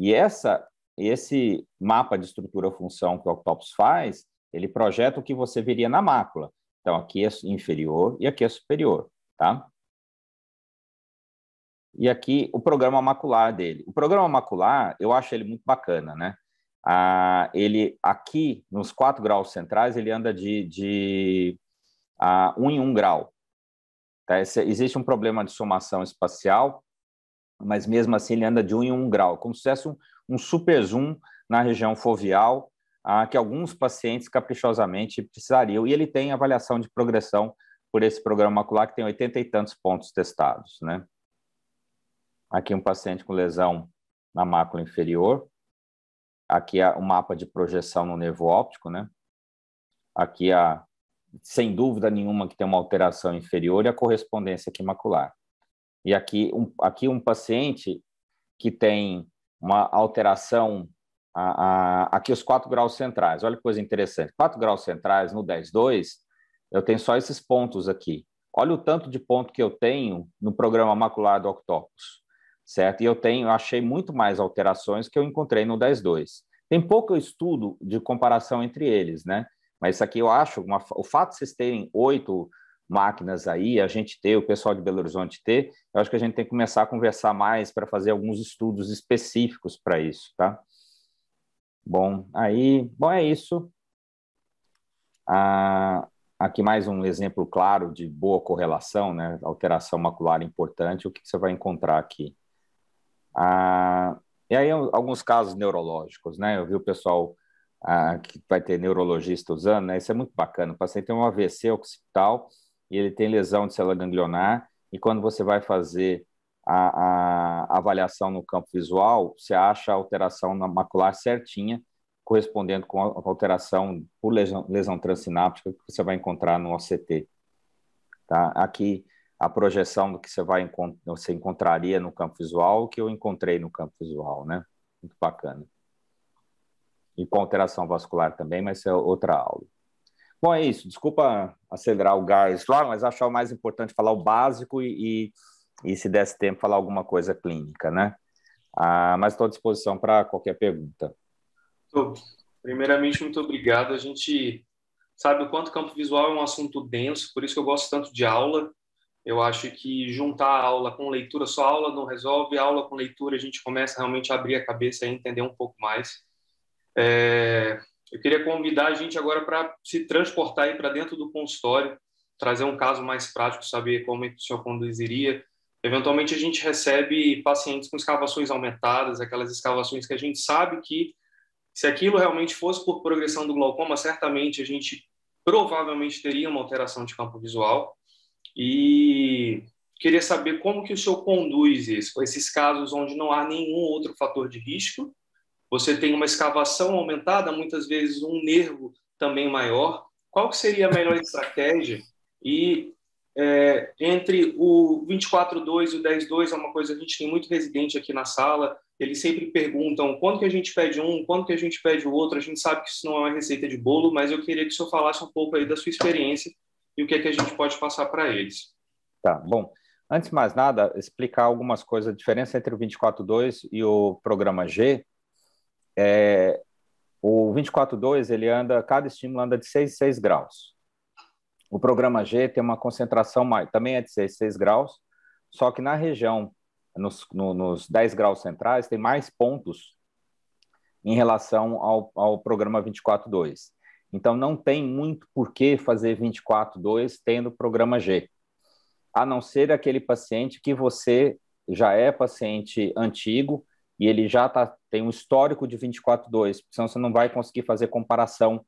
E essa, esse mapa de estrutura-função que o Octopus faz, ele projeta o que você veria na mácula. Então, aqui é inferior e aqui é superior, tá? E aqui o programa macular dele. O programa macular, eu acho ele muito bacana, né? Ah, ele aqui, nos quatro graus centrais, ele anda de, de ah, um em um grau. Tá? Esse, existe um problema de somação espacial mas mesmo assim ele anda de 1 um em 1 um grau, como se tivesse um, um super zoom na região foveal, ah, que alguns pacientes caprichosamente precisariam, e ele tem avaliação de progressão por esse programa macular, que tem 80 e tantos pontos testados, né? Aqui um paciente com lesão na mácula inferior, aqui o um mapa de projeção no nervo óptico, né? Aqui a, sem dúvida nenhuma, que tem uma alteração inferior e a correspondência aqui macular. E aqui um, aqui um paciente que tem uma alteração a, a, aqui os quatro graus centrais. Olha que coisa interessante. Quatro graus centrais no 10.2, eu tenho só esses pontos aqui. Olha o tanto de ponto que eu tenho no programa macular do Octopus, certo? E eu tenho, eu achei muito mais alterações que eu encontrei no 10.2. Tem pouco estudo de comparação entre eles, né? Mas isso aqui eu acho, uma, o fato de vocês terem oito máquinas aí, a gente ter, o pessoal de Belo Horizonte ter, eu acho que a gente tem que começar a conversar mais para fazer alguns estudos específicos para isso, tá? Bom, aí, bom, é isso. Ah, aqui mais um exemplo claro de boa correlação, né? Alteração macular importante, o que, que você vai encontrar aqui? Ah, e aí, alguns casos neurológicos, né? Eu vi o pessoal ah, que vai ter neurologista usando, né? Isso é muito bacana. O paciente tem um AVC occipital, e ele tem lesão de célula ganglionar, e quando você vai fazer a, a avaliação no campo visual, você acha a alteração na macular certinha, correspondendo com a alteração por lesão, lesão transsináptica que você vai encontrar no OCT. Tá? Aqui, a projeção do que você, vai, você encontraria no campo visual, o que eu encontrei no campo visual, né? Muito bacana. E com alteração vascular também, mas é outra aula. Bom, é isso. Desculpa acelerar o gás lá, mas acho é o mais importante falar o básico e, e, e se desse tempo, falar alguma coisa clínica, né? Ah, mas estou à disposição para qualquer pergunta. Primeiramente, muito obrigado. A gente sabe o quanto campo visual é um assunto denso, por isso que eu gosto tanto de aula. Eu acho que juntar a aula com leitura, só aula não resolve, a aula com leitura a gente começa realmente a abrir a cabeça e entender um pouco mais. É, eu queria convidar a gente agora para se transportar aí para dentro do consultório, trazer um caso mais prático, saber como é que o senhor conduziria. Eventualmente a gente recebe pacientes com escavações aumentadas, aquelas escavações que a gente sabe que se aquilo realmente fosse por progressão do glaucoma, certamente a gente provavelmente teria uma alteração de campo visual. E queria saber como que o senhor conduz isso, esses casos onde não há nenhum outro fator de risco você tem uma escavação aumentada, muitas vezes um nervo também maior. Qual que seria a melhor estratégia? E é, entre o 24.2 e o 10.2 é uma coisa que a gente tem muito residente aqui na sala. Eles sempre perguntam quando que a gente pede um, quando que a gente pede o outro. A gente sabe que isso não é uma receita de bolo, mas eu queria que o senhor falasse um pouco aí da sua experiência e o que é que a gente pode passar para eles. Tá, bom. Antes de mais nada, explicar algumas coisas, a diferença entre o 24.2 e o programa G, é, o 24.2 ele anda, cada estímulo anda de 6 6 graus. O programa G tem uma concentração mais, também é de 6 6 graus, só que na região, nos, no, nos 10 graus centrais, tem mais pontos em relação ao, ao programa 24.2. Então, não tem muito por que fazer 24.2 tendo programa G, a não ser aquele paciente que você já é paciente antigo e ele já tá, tem um histórico de 24.2, senão você não vai conseguir fazer comparação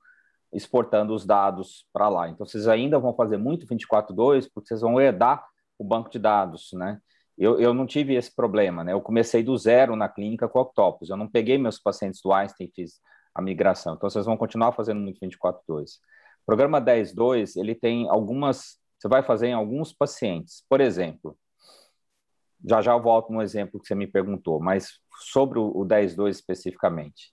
exportando os dados para lá. Então, vocês ainda vão fazer muito 24.2, porque vocês vão herdar o banco de dados, né? Eu, eu não tive esse problema, né? Eu comecei do zero na clínica com Octopus, eu não peguei meus pacientes do Einstein, e fiz a migração. Então, vocês vão continuar fazendo muito 24.2. O programa 10.2, ele tem algumas... Você vai fazer em alguns pacientes. Por exemplo, já já eu volto no exemplo que você me perguntou, mas sobre o 10-2 especificamente.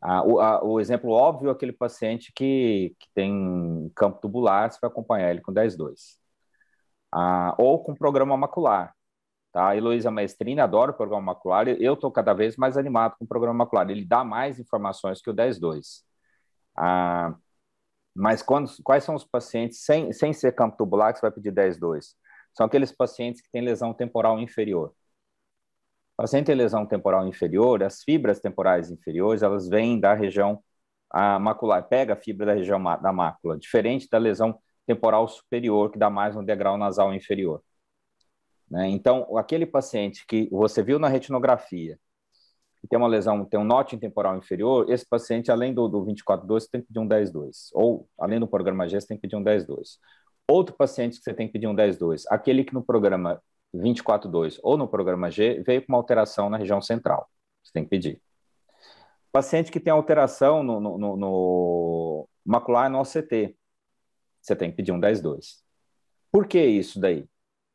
Ah, o, a, o, exemplo óbvio é aquele paciente que, que tem campo tubular, você vai acompanhar ele com 10-2. Ah, ou com programa macular. Tá? A Heloísa Maestrina adora o programa macular, eu estou cada vez mais animado com o programa macular. Ele dá mais informações que o 10-2. Ah, mas quando, quais são os pacientes, sem, sem ser campo tubular, que você vai pedir 10-2? São aqueles pacientes que têm lesão temporal inferior. Paciente tem lesão temporal inferior, as fibras temporais inferiores, elas vêm da região macular, pega a fibra da região da mácula, diferente da lesão temporal superior, que dá mais um degrau nasal inferior. Né? Então, aquele paciente que você viu na retinografia, que tem uma lesão, tem um note temporal inferior, esse paciente, além do, do 24-12, tem que pedir um 10-2. Ou, além do programa G, você tem que pedir um 10-2. Outro paciente que você tem que pedir um 10-2, aquele que no programa 242 ou no programa G, veio com uma alteração na região central. Você tem que pedir. Paciente que tem alteração no, no, no, no macular no OCT, você tem que pedir um 10-2. Por que isso daí?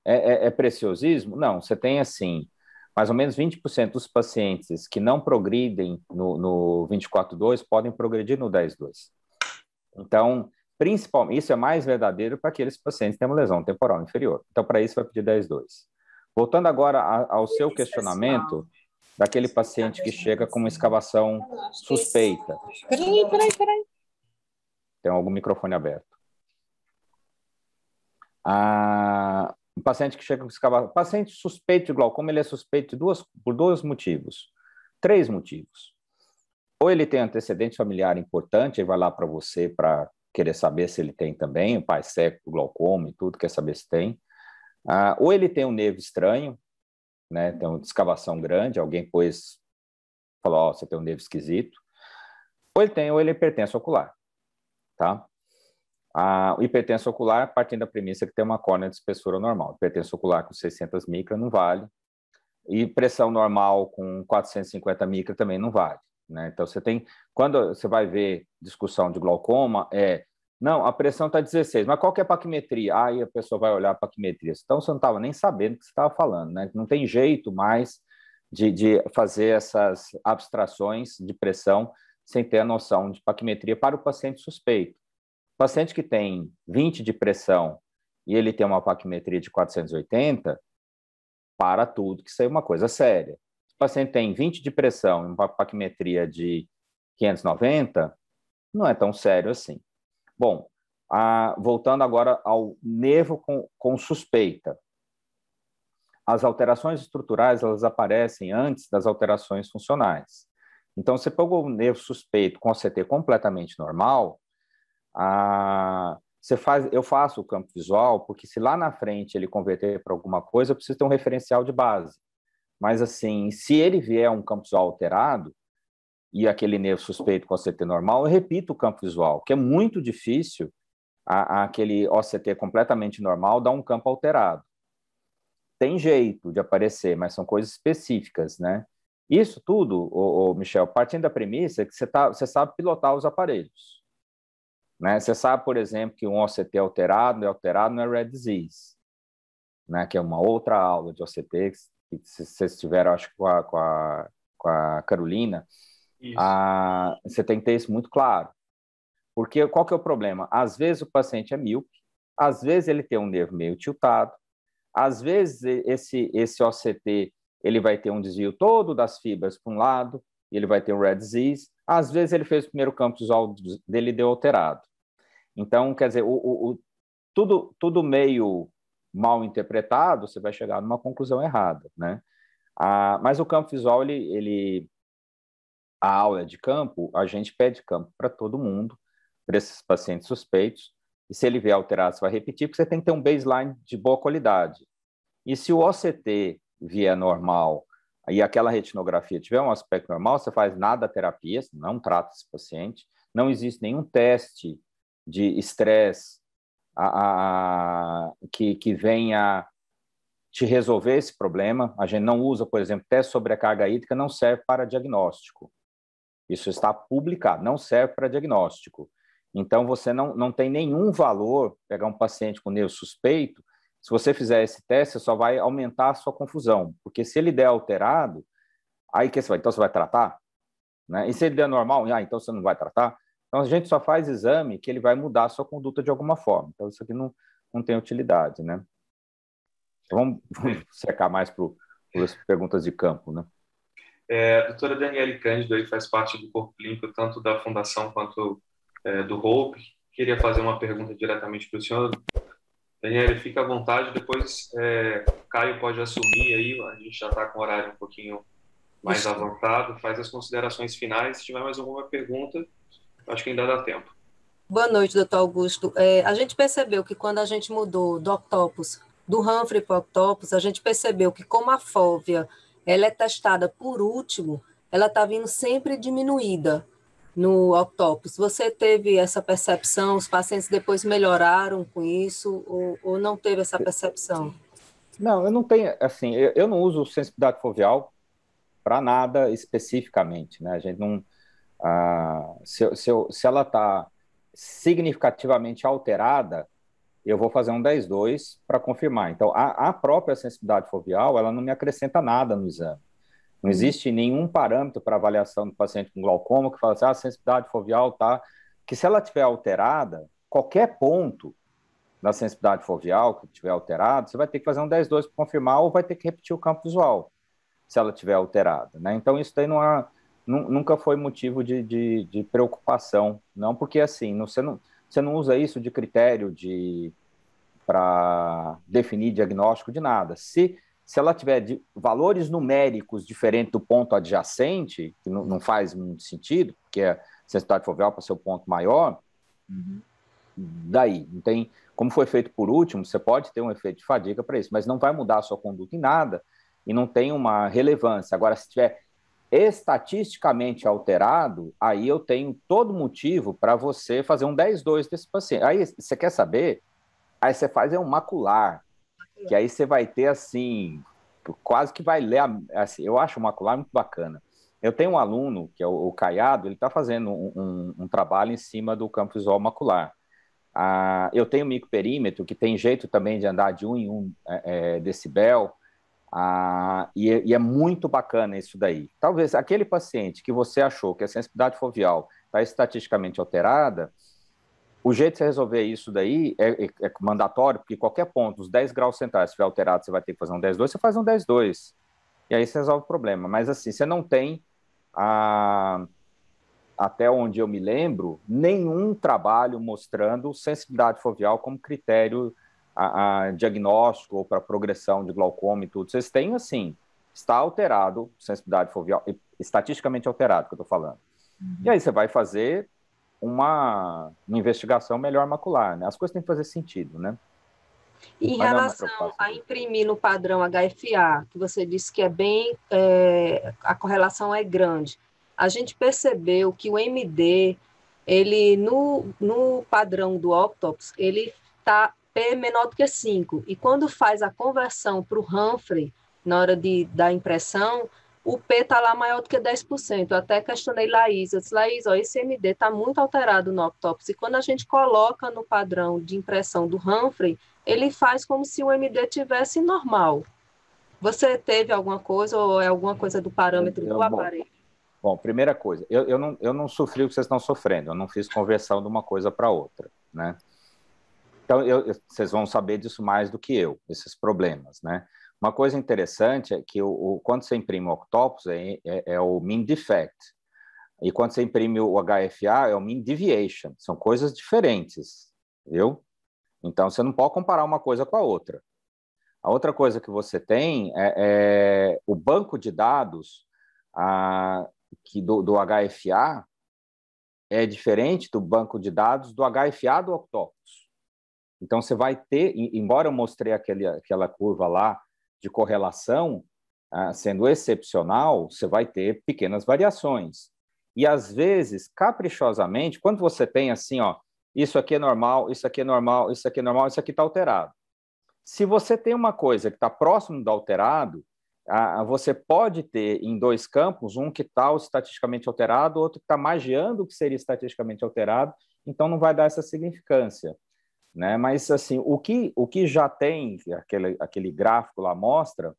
É, é, é, preciosismo? Não, você tem assim, mais ou menos 20% dos pacientes que não progridem no, no 24 podem progredir no 10-2. Então, Principalmente, isso é mais verdadeiro para aqueles pacientes que têm uma lesão temporal inferior. Então, para isso, vai pedir 10.2. Voltando agora a, ao seu questionamento daquele paciente que chega com uma escavação suspeita. Peraí, peraí, peraí. Tem algum microfone aberto. Ah, um paciente que chega com escavação. Paciente suspeito de glaucoma, ele é suspeito de duas, por dois motivos. Três motivos. Ou ele tem antecedente familiar importante, ele vai lá para você para querer saber se ele tem também, o pai seco, o glaucoma e tudo, quer saber se tem. Ah, ou ele tem um nervo estranho, né? Tem uma escavação grande, alguém pôs, falou, oh, você tem um nervo esquisito. Ou ele tem, ou ele pertence ocular, tá? Ah, o hipertenso ocular, partindo da premissa que tem uma córnea de espessura normal. Hipertenso ocular com 600 micra não vale. E pressão normal com 450 micra também não vale. Né? Então, você tem. Quando você vai ver discussão de glaucoma, é. Não, a pressão está 16, mas qual que é a paquimetria? Aí a pessoa vai olhar a paquimetria. Então, você não estava nem sabendo o que você estava falando, né? Não tem jeito mais de, de fazer essas abstrações de pressão sem ter a noção de paquimetria para o paciente suspeito. O paciente que tem 20 de pressão e ele tem uma paquimetria de 480, para tudo, que isso é uma coisa séria paciente tem 20 de pressão e uma paquimetria de 590, não é tão sério assim. Bom, a, voltando agora ao nervo com, com suspeita. As alterações estruturais elas aparecem antes das alterações funcionais. Então, você pegou o nervo suspeito com CT completamente normal, a, você faz, eu faço o campo visual, porque se lá na frente ele converter para alguma coisa, eu preciso ter um referencial de base. Mas, assim, se ele vier um campo visual alterado e aquele nervo suspeito com OCT normal, eu repito o campo visual, que é muito difícil a, a aquele OCT completamente normal dar um campo alterado. Tem jeito de aparecer, mas são coisas específicas, né? Isso tudo, ô, ô, Michel, partindo da premissa que você, tá, você sabe pilotar os aparelhos. Né? Você sabe, por exemplo, que um OCT alterado é alterado não é red disease, né? que é uma outra aula de OCT que vocês tiveram, acho, com a, com a, com a Carolina, a, você tem que ter isso muito claro. Porque qual que é o problema? Às vezes o paciente é míope, às vezes ele tem um nervo meio tiltado, às vezes esse, esse OCT ele vai ter um desvio todo das fibras para um lado, ele vai ter um red disease, às vezes ele fez o primeiro campo visual dele deu alterado. Então, quer dizer, o, o, o tudo, tudo meio mal interpretado, você vai chegar numa conclusão errada, né? Ah, mas o campo visual, ele, ele, a aula é de campo, a gente pede campo para todo mundo, para esses pacientes suspeitos, e se ele vier alterado, você vai repetir, porque você tem que ter um baseline de boa qualidade. E se o OCT vier normal e aquela retinografia tiver um aspecto normal, você faz nada terapia, não trata esse paciente, não existe nenhum teste de estresse a, a, que, que venha te resolver esse problema. A gente não usa, por exemplo, teste sobre a carga hídrica, não serve para diagnóstico. Isso está publicado, não serve para diagnóstico. Então, você não, não tem nenhum valor pegar um paciente com neuro suspeito. Se você fizer esse teste, só vai aumentar a sua confusão, porque se ele der alterado, aí que você vai, então você vai tratar? Né? E se ele der normal, ah, então você não vai tratar? Então, a gente só faz exame que ele vai mudar a sua conduta de alguma forma. Então, isso aqui não, não tem utilidade, né? Então, vamos, vamos <laughs> secar mais para as perguntas de campo, né? É, a doutora Daniele Cândido aí faz parte do corpo clínico tanto da Fundação quanto é, do Hope. Queria fazer uma pergunta diretamente para o senhor. Daniele, fica à vontade, depois é, Caio pode assumir aí, a gente já está com o horário um pouquinho mais Isso. avançado, faz as considerações finais. Se tiver mais alguma pergunta, Acho que ainda dá tempo. Boa noite, doutor Augusto. É, a gente percebeu que quando a gente mudou do Octopus, do Humphrey para o Octopus, a gente percebeu que como a fóvea ela é testada por último, ela está vindo sempre diminuída no Octopus. Você teve essa percepção? Os pacientes depois melhoraram com isso ou, ou não teve essa percepção? Não, eu não tenho, assim, eu, eu não uso sensibilidade fovial para nada especificamente, né? A gente não, se, se, se ela está significativamente alterada, eu vou fazer um 10-2 para confirmar. Então, a, a, própria sensibilidade foveal, ela não me acrescenta nada no exame. Não uhum. existe nenhum parâmetro para avaliação do paciente com glaucoma que fala assim, ah, a sensibilidade foveal está, Que se ela tiver alterada, qualquer ponto da sensibilidade foveal que tiver alterado, você vai ter que fazer um 10-2 para confirmar ou vai ter que repetir o campo visual, se ela tiver alterada, né? Então, isso daí não há nunca foi motivo de, de, de, preocupação, não porque assim, você não, você não usa isso de critério de para definir diagnóstico de nada. Se, se ela tiver valores numéricos diferentes do ponto adjacente, que não, não faz muito sentido, porque é, a sensibilidade foveal para ser o ponto maior, uhum. daí, não tem, como foi feito por último, você pode ter um efeito de fadiga para isso, mas não vai mudar a sua conduta em nada e não tem uma relevância. Agora, se tiver estatisticamente alterado, aí eu tenho todo motivo para você fazer um 10-2 desse paciente. Aí você quer saber? Aí você faz é um macular, que aí você vai ter assim, quase que vai ler. Assim, eu acho o macular muito bacana. Eu tenho um aluno, que é o, o Caiado, ele está fazendo um, um, um, trabalho em cima do campo visual macular. Ah, eu tenho microperímetro, que tem jeito também de andar de 1 em 1 é, é, decibel. Ah, e, é, e, é muito bacana isso daí. Talvez aquele paciente que você achou que a sensibilidade fovial está estatisticamente alterada, o jeito de você resolver isso daí é, é, é mandatório, porque qualquer ponto, os 10 graus centrais, se for alterado, você vai ter que fazer um 10-2, você faz um 10-2. E aí você resolve o problema. Mas assim, você não tem, ah, até onde eu me lembro, nenhum trabalho mostrando sensibilidade fovial como critério a, a diagnóstico ou para progressão de glaucoma e tudo, vocês têm assim, está alterado, sensibilidade foveal, estatisticamente alterado, que eu estou falando. Uhum. E aí você vai fazer uma, uma, investigação melhor macular, né? As coisas têm que fazer sentido, né? Em é relação a imprimir no padrão HFA, que você disse que é bem, é, a correlação é grande, a gente percebeu que o MD, ele no, no padrão do Optops, ele está P menor do que 5. E quando faz a conversão para o Humphrey, na hora de, da impressão, o P está lá maior do que 10%. Eu até questionei Laís, eu disse, Laís, ó, esse MD está muito alterado no autópsia. E quando a gente coloca no padrão de impressão do Humphrey, ele faz como se o MD tivesse normal. Você teve alguma coisa ou é alguma coisa do parâmetro do aparelho? Bom, bom primeira coisa, eu, eu, não, eu não sofri o que vocês estão sofrendo, eu não fiz conversão de uma coisa para outra, né? Então, eu, eu, vocês vão saber disso mais do que eu, esses problemas, né? Uma coisa interessante é que o, o quando você imprime o octopus é, é, é, o mean defect, e quando você imprime o HFA é o mean deviation, são coisas diferentes, viu? Então, você não pode comparar uma coisa com a outra. A outra coisa que você tem é, é o banco de dados a, que do, do HFA é diferente do banco de dados do HFA do Octopus. Então, você vai ter, embora eu mostrei aquele, aquela curva lá de correlação, ah, sendo excepcional, você vai ter pequenas variações. E, às vezes, caprichosamente, quando você tem assim, ó, isso aqui é normal, isso aqui é normal, isso aqui é normal, isso aqui está alterado. Se você tem uma coisa que está próximo do alterado, você pode ter em dois campos, um que está estatisticamente alterado, outro que está magiando o que seria estatisticamente alterado, então não vai dar essa significância. Né? Mas assim, o que, o que já tem, aquele, aquele gráfico lá mostra,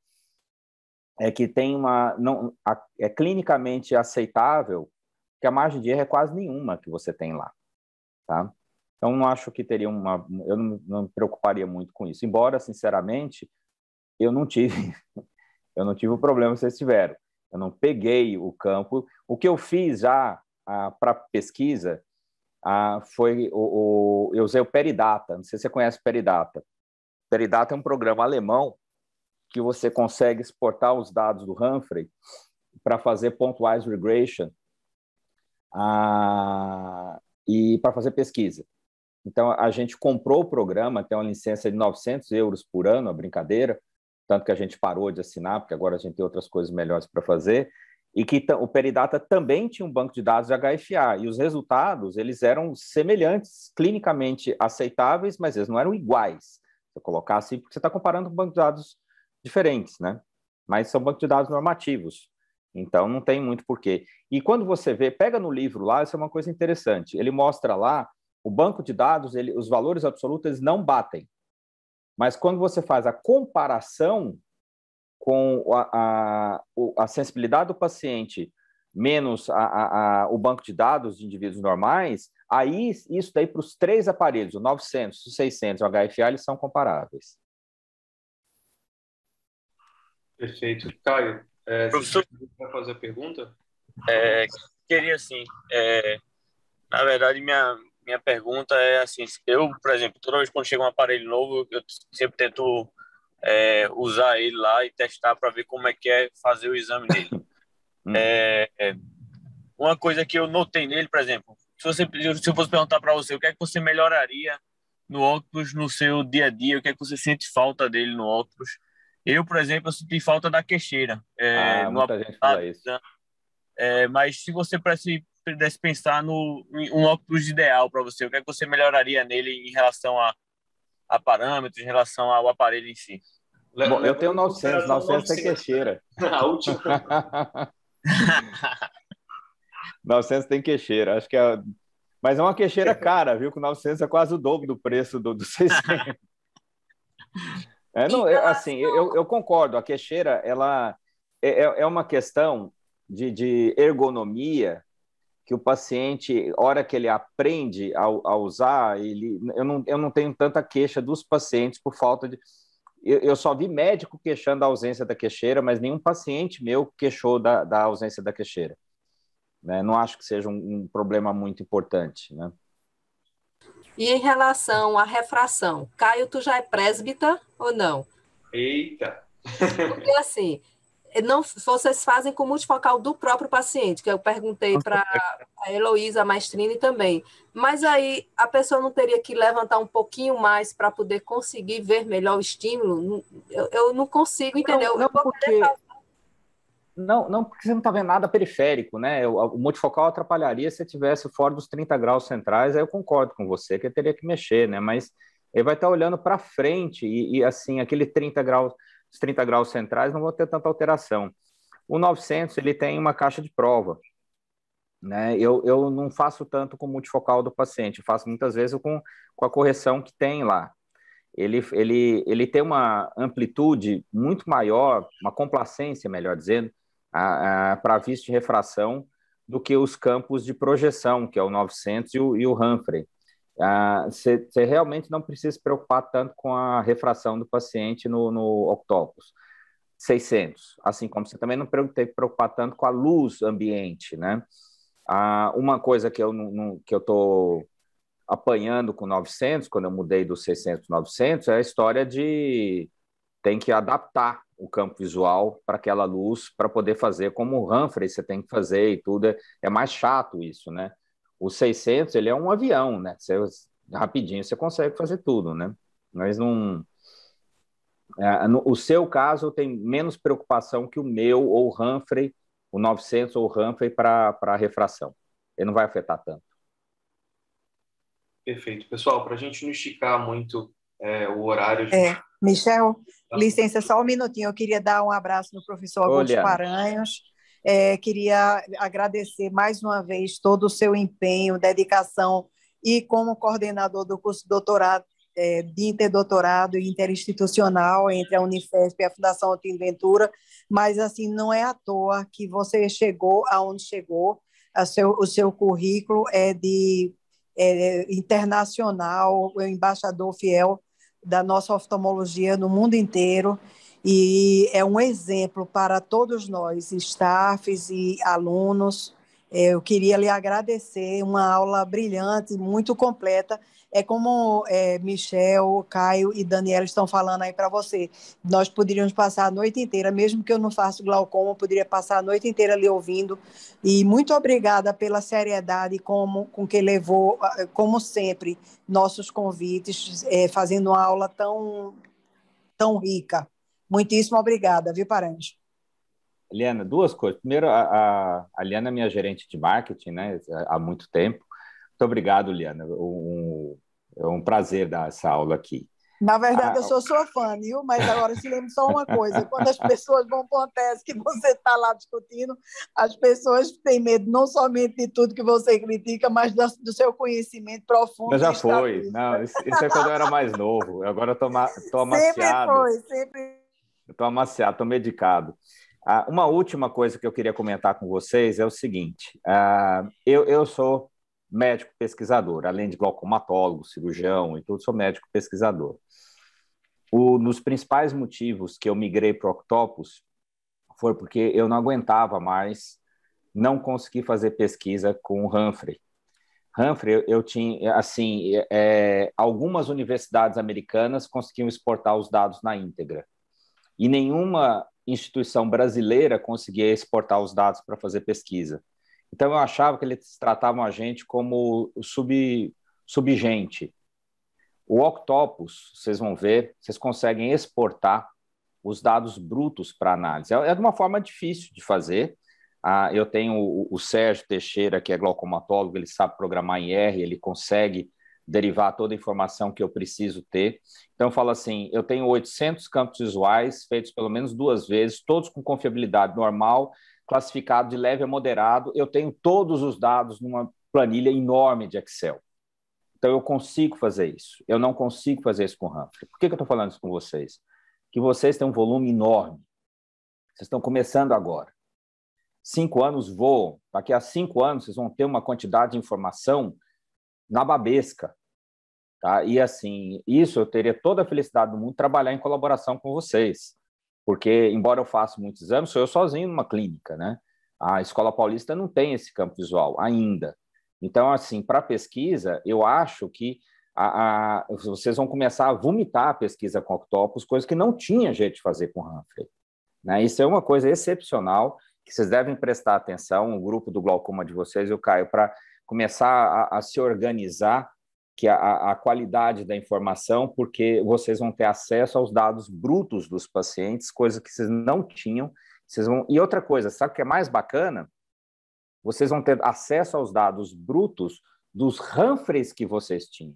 é que tem uma. Não, a, é clinicamente aceitável que a margem de erro é quase nenhuma que você tem lá. Tá? Então, não acho que teria uma. Eu não, não me preocuparia muito com isso. Embora, sinceramente, eu não tive. <laughs> eu não tive o problema que vocês tiveram. Eu não peguei o campo. O que eu fiz já ah, para pesquisa ah, foi o, o, eu usei o Peridata, não sei se você conhece Peridata. Peridata é um programa alemão que você consegue exportar os dados do Humphrey para fazer pointwise regression ah, e para fazer pesquisa. Então, a gente comprou o programa, tem uma licença de 900 euros por ano, a brincadeira, tanto que a gente parou de assinar, porque agora a gente tem outras coisas melhores para fazer, e que o Peridata também tinha um banco de dados de HFA, e os resultados eles eram semelhantes, clinicamente aceitáveis, mas eles não eram iguais. Se eu colocar assim, porque você está comparando com bancos de dados diferentes, né? Mas são bancos de dados normativos, então não tem muito porquê. E quando você vê, pega no livro lá, isso é uma coisa interessante, ele mostra lá, o banco de dados, ele, os valores absolutos eles não batem, mas quando você faz a comparação com a, a, a sensibilidade do paciente menos a, o banco de dados de indivíduos normais, aí isso daí para os três aparelhos, o 900, o 600 e o HFA, eles são comparáveis. Perfeito. Caio, é, Professor... você fazer a pergunta? É, queria, sim. É, na verdade, minha, minha pergunta é assim, eu, por exemplo, toda vez quando chega um aparelho novo, eu sempre tento é, usar ele lá e testar para ver como é que é fazer o exame dele. <laughs> É, é, uma coisa que eu notei nele, por exemplo, se, você, se eu fosse perguntar para você o que é que você melhoraria no óculos no seu dia a dia, o que é que você sente falta dele no óculos? Eu, por exemplo, eu senti falta da queixeira. É, ah, muita gente fala isso. Né? É, mas se você pudesse pensar no um óculos ideal para você, o que é que você melhoraria nele em relação a, a parâmetros, em relação ao aparelho em si? Bom, eu tenho 900, 900 é queixeira. <laughs> A última. 900 <laughs> tem queixeira, acho que é... Mas é uma queixeira cara, viu? Com 900 é quase o dobro do preço do, do 600. <laughs> É, não, é, assim, eu, eu, concordo, a queixeira, ela é, é, é uma questão de, de ergonomia que o paciente, hora que ele aprende a, a usar, ele, eu, não, eu não tenho tanta queixa dos pacientes por falta de eu, eu só vi médico queixando da ausência da queixeira, mas nenhum paciente meu queixou da, da ausência da queixeira. Né? Não acho que seja um, um problema muito importante, né? E em relação à refração, Caio, tu já é presbita ou não? Eita! Porque assim, é, não, vocês fazem com multifocal do próprio paciente, que eu perguntei para a Heloísa Maestrine também. Mas aí a pessoa não teria que levantar um pouquinho mais para poder conseguir ver melhor o estímulo? Eu, eu não consigo entender. Não, não porque... Não, não, porque você não está vendo nada periférico, né? O, o multifocal atrapalharia se tivesse fora dos 30 graus centrais, aí eu concordo com você que teria que mexer, né? Mas ele vai estar tá olhando para frente e, e, assim, aquele 30 graus os 30 graus centrais não vão ter tanta alteração. O 900 ele tem uma caixa de prova. Né? Eu, eu não faço tanto com o multifocal do paciente, faço muitas vezes com, com a correção que tem lá. Ele, ele, ele tem uma amplitude muito maior, uma complacência, melhor dizendo, para vista de refração do que os campos de projeção, que é o 900 e o, e o Humphrey você ah, realmente não precisa se preocupar tanto com a refração do paciente no, no octopus. 600, assim como você também não tem que preocupar tanto com a luz ambiente, né? Ah, uma coisa que eu não, não, que eu tô apanhando com 900, quando eu mudei dos 600 para 900, é a história de tem que adaptar o campo visual para aquela luz para poder fazer como o Humphrey você tem que fazer e tudo. É, é mais chato isso, né? O 600, ele é um avião, né? Você, rapidinho você consegue fazer tudo, né? Mas não... É, no, o seu caso tem menos preocupação que o meu ou o Humphrey, o 900 ou o Humphrey para refração. Ele não vai afetar tanto. Perfeito. Pessoal, para a gente não esticar muito é, o horário... De... É, Michel, tá licença só um minutinho. Eu queria dar um abraço no professor Augusto Olha. Paranhos é, queria agradecer mais uma vez todo o seu empenho, dedicação e como coordenador do curso de doutorado, é, de interdoutorado e interinstitucional entre a Unifesp e a Fundação Otim Ventura, mas assim, não é à toa que você chegou aonde chegou, seu, o seu currículo é de é, internacional, o embaixador fiel da nossa oftalmologia no mundo inteiro, e é um exemplo para todos nós, staffs e alunos. É, eu queria lhe agradecer, uma aula brilhante, muito completa. É como é, Michel, Caio e Daniela estão falando aí para você. Nós poderíamos passar a noite inteira, mesmo que eu não faça glaucoma, eu poderia passar a noite inteira lhe ouvindo. E muito obrigada pela seriedade como, com que levou, como sempre, nossos convites, é, fazendo uma aula tão, tão rica. Muitíssimo obrigada, viu, Parange? Liana, duas coisas. Primeiro, a, a, é minha gerente de marketing né, há muito tempo. Muito obrigado, Liana. Um, é um prazer dar essa aula aqui. Na verdade, ah, eu sou sua fã, viu? Mas agora se lembra só uma coisa: <laughs> quando as pessoas vão para uma tese que você está lá discutindo, as pessoas têm medo não somente de tudo que você critica, mas do, seu conhecimento profundo. Mas já foi. Não, isso é quando eu era mais novo. Agora estou <laughs> amaciado. Sempre foi, sempre estou amaciado, estou medicado. Ah, uma última coisa que eu queria comentar com vocês é o seguinte: ah, eu, eu sou médico pesquisador, além de glaucomatólogo, cirurgião e tudo, sou médico pesquisador. Um dos principais motivos que eu migrei para o Octopus foi porque eu não aguentava mais não consegui fazer pesquisa com o Humphrey. Humphrey, eu, eu tinha, assim, é, é algumas universidades americanas conseguiam exportar os dados na íntegra e nenhuma instituição brasileira conseguia exportar os dados para fazer pesquisa. Então eu achava que eles tratavam a gente como sub, subgente. O Octopus, vocês vão ver, vocês conseguem exportar os dados brutos para análise. É, é de uma forma difícil de fazer. Ah, eu tenho o, o Sérgio Teixeira, que é glaucomatólogo, ele sabe programar em R, ele consegue derivar toda a informação que eu preciso ter. Então, eu falo assim: eu tenho 800 campos visuais feitos pelo menos duas vezes, todos com confiabilidade normal, classificado de leve a moderado. Eu tenho todos os dados numa planilha enorme de Excel. Então, eu consigo fazer isso. Eu não consigo fazer isso com Humphrey. Por que, que eu estou falando isso com vocês? Que vocês têm um volume enorme. Vocês estão começando agora. Cinco anos voam. Daqui a cinco anos, vocês vão ter uma quantidade de informação na Babesca. Tá? E assim, isso eu teria toda a felicidade do mundo trabalhar em colaboração com vocês, porque embora eu faça muitos exames, sou eu sozinho numa clínica, né? A Escola Paulista não tem esse campo visual ainda. Então, assim, para pesquisa, eu acho que a, a, vocês vão começar a vomitar a pesquisa com octopus, coisa que não tinha jeito de fazer com Humphrey. Né? Isso é uma coisa excepcional que vocês devem prestar atenção, o grupo do glaucoma de vocês eu Caio, para começar a, a se organizar, que a, a, qualidade da informação, porque vocês vão ter acesso aos dados brutos dos pacientes, coisa que vocês não tinham. Vocês vão... E outra coisa, sabe o que é mais bacana? Vocês vão ter acesso aos dados brutos dos ranfres que vocês tinham.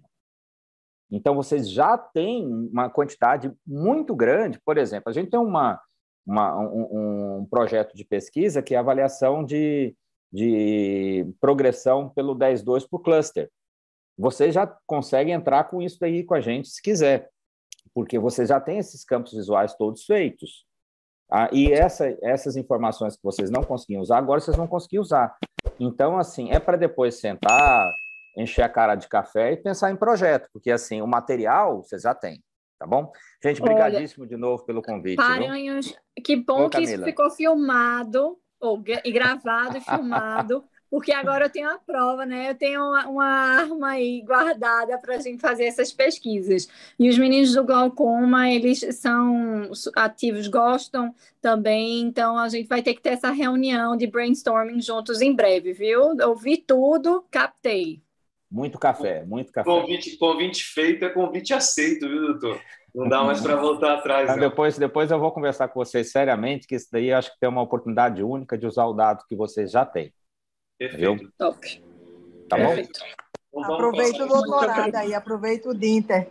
Então, vocês já têm uma quantidade muito grande. Por exemplo, a gente tem uma, uma um, um projeto de pesquisa que é a avaliação de, de progressão pelo 10.2 para o cluster. Você já consegue entrar com isso daí com a gente se quiser, porque você já tem esses campos visuais todos feitos. Ah, e essa, essas informações que vocês não conseguiam usar, agora vocês vão conseguir usar. Então, assim, é para depois sentar, encher a cara de café e pensar em projeto, porque, assim, o material vocês já têm, tá bom? Gente, brigadíssimo Olha, de novo pelo convite. Paranhos, viu? que bom Ô, que Camila. isso ficou filmado ou, e gravado e filmado, porque agora eu tenho a prova, né? Eu tenho uma, uma arma aí guardada para a gente fazer essas pesquisas. E os meninos do glaucoma, eles são ativos, gostam também, então a gente vai ter que ter essa reunião de brainstorming juntos em breve, viu? Ouvi tudo, captei. Muito café, muito café. Convite, convite feito é convite aceito, viu, doutor? Não dá mais para voltar atrás. Não, depois, depois eu vou conversar com vocês seriamente, que isso daí eu acho que tem uma oportunidade única de usar o dado que vocês já têm. Perfeito. Viu? Top. Tá Perfeito. bom? Então, aproveita o doutorado aí, aproveita o Dinter.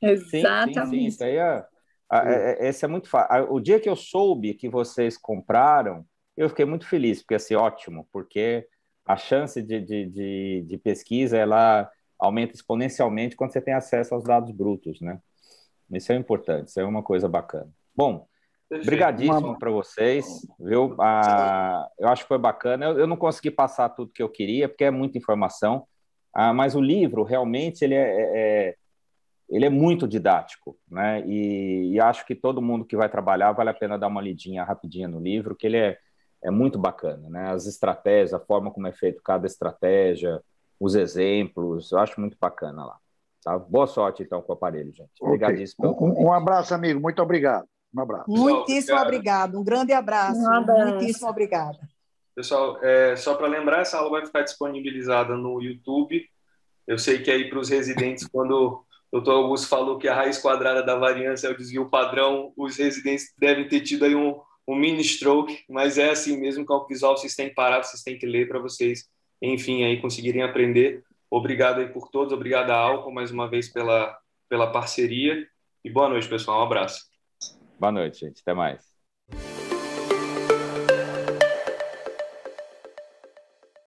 Exatamente. Sim, sim, sim. Isso aí é, é, é, esse é muito fácil. O dia que eu soube que vocês compraram, eu fiquei muito feliz, porque assim, ótimo, porque a chance de, de, de, de pesquisa ela aumenta exponencialmente quando você tem acesso aos dados brutos, né? Isso é importante, isso é uma coisa bacana. Bom, Obrigadíssimo para vocês, viu? Ah, eu acho que foi bacana. Eu, eu, não consegui passar tudo que eu queria, porque é muita informação. Ah, mas o livro realmente ele é, é, é, ele é muito didático, né? E, e, acho que todo mundo que vai trabalhar vale a pena dar uma lidinha rapidinha no livro, que ele é, é muito bacana, né? As estratégias, a forma como é feito cada estratégia, os exemplos, eu acho muito bacana lá. Tá? Boa sorte, então, com o aparelho, gente. Obrigadíssimo. Okay. Um, um, abraço, amigo. Muito obrigado. Um abraço. Muitíssimo obrigado. obrigado. Um grande abraço. Um abraço. Muitíssimo obrigado. Pessoal, é, só para lembrar, essa aula vai ficar disponibilizada no YouTube. Eu sei que aí para os residentes, <laughs> quando o doutor Augusto falou que a raiz quadrada da variância é o desvio padrão, os residentes devem ter tido aí um, um mini stroke, mas é assim mesmo, com o visual vocês têm que parar, vocês têm que ler para vocês, enfim, aí conseguirem aprender. Obrigado aí por todos, obrigado a Alco mais uma vez pela, pela parceria. E boa noite, pessoal. Um abraço. Boa noite, gente. Até mais.